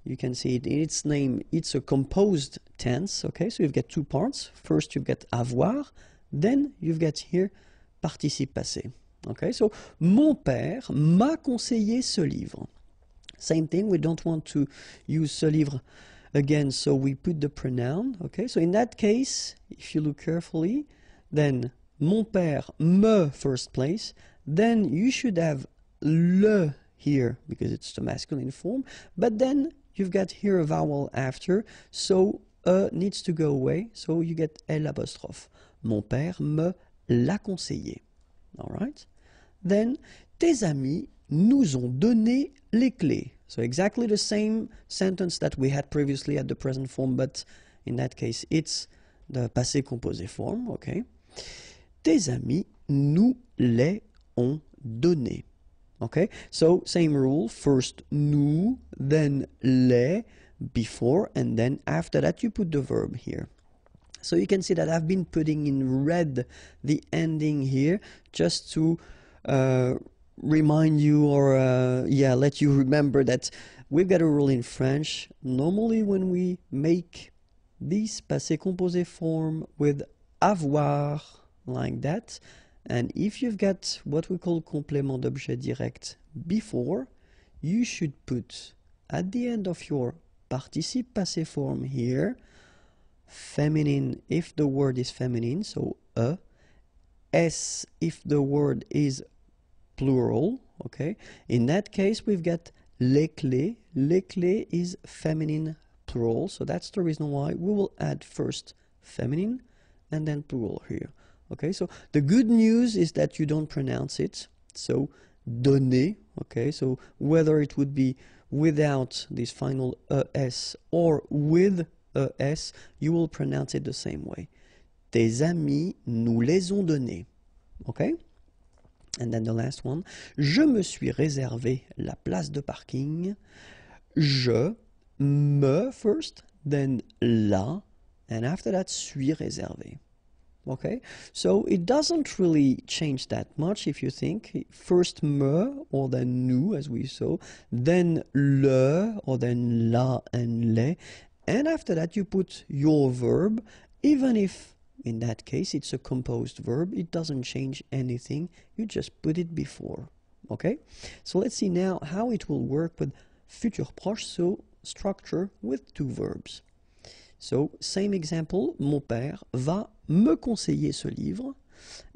you can see it in its name, it's a composed tense. Okay, so you've got two parts. First, you've got avoir, then you've got here participe passé. Okay, so mon père m'a conseillé ce livre. Same thing, we don't want to use ce livre again, so we put the pronoun. Okay, so in that case, if you look carefully, then mon père me first place, then you should have le here because it's the masculine form, but then you've got here a vowel after, so e needs to go away, so you get l apostrophe. Mon père me l'a conseillé. All right? Then, tes amis nous ont donné les clés. So exactly the same sentence that we had previously at the present form, but in that case, it's the passé composé form, okay? Tes amis nous les ont donné. Okay, so same rule, first nous, then les, before, and then after that you put the verb here. So you can see that I've been putting in red the ending here just to uh, remind you or uh, yeah let you remember that we've got a rule in French. Normally when we make this passé composé form with avoir like that and if you've got what we call complément d'objet direct before you should put at the end of your participe passé form here feminine if the word is feminine, so a, uh, s if the word is plural, okay? In that case, we've got les clés. Les clés is feminine plural, so that's the reason why we will add first feminine and then plural here. Okay, so the good news is that you don't pronounce it. So donné, okay, so whether it would be without this final uh, s or with E s you will pronounce it the same way. Tes amis nous les ont donnés. OK? And then the last one. Je me suis réservé la place de parking. Je me first, then la, and after that, suis réservé. Okay, so it doesn't really change that much if you think. First me or then nous, as we saw, then le or then la and les, and after that you put your verb even if in that case it's a composed verb it doesn't change anything you just put it before okay so let's see now how it will work with future proche so structure with two verbs so same example mon père va me conseiller ce livre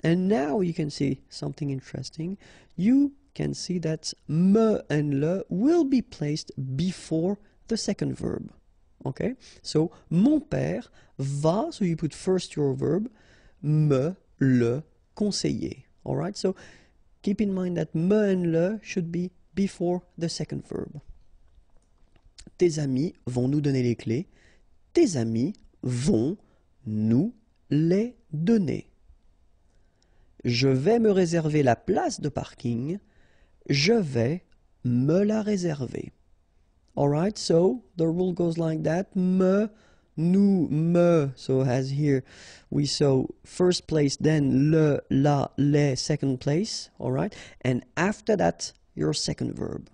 and now you can see something interesting you can see that me and le will be placed before the second verb Okay? So, mon père va, so you put first your verb, me, le, conseiller. right. So, keep in mind that me and le should be before the second verb. Tes amis vont nous donner les clés. Tes amis vont nous les donner. Je vais me réserver la place de parking. Je vais me la réserver. Alright, so the rule goes like that. Me, nous, me. So as here, we saw first place, then le, la, les, second place. Alright, and after that, your second verb.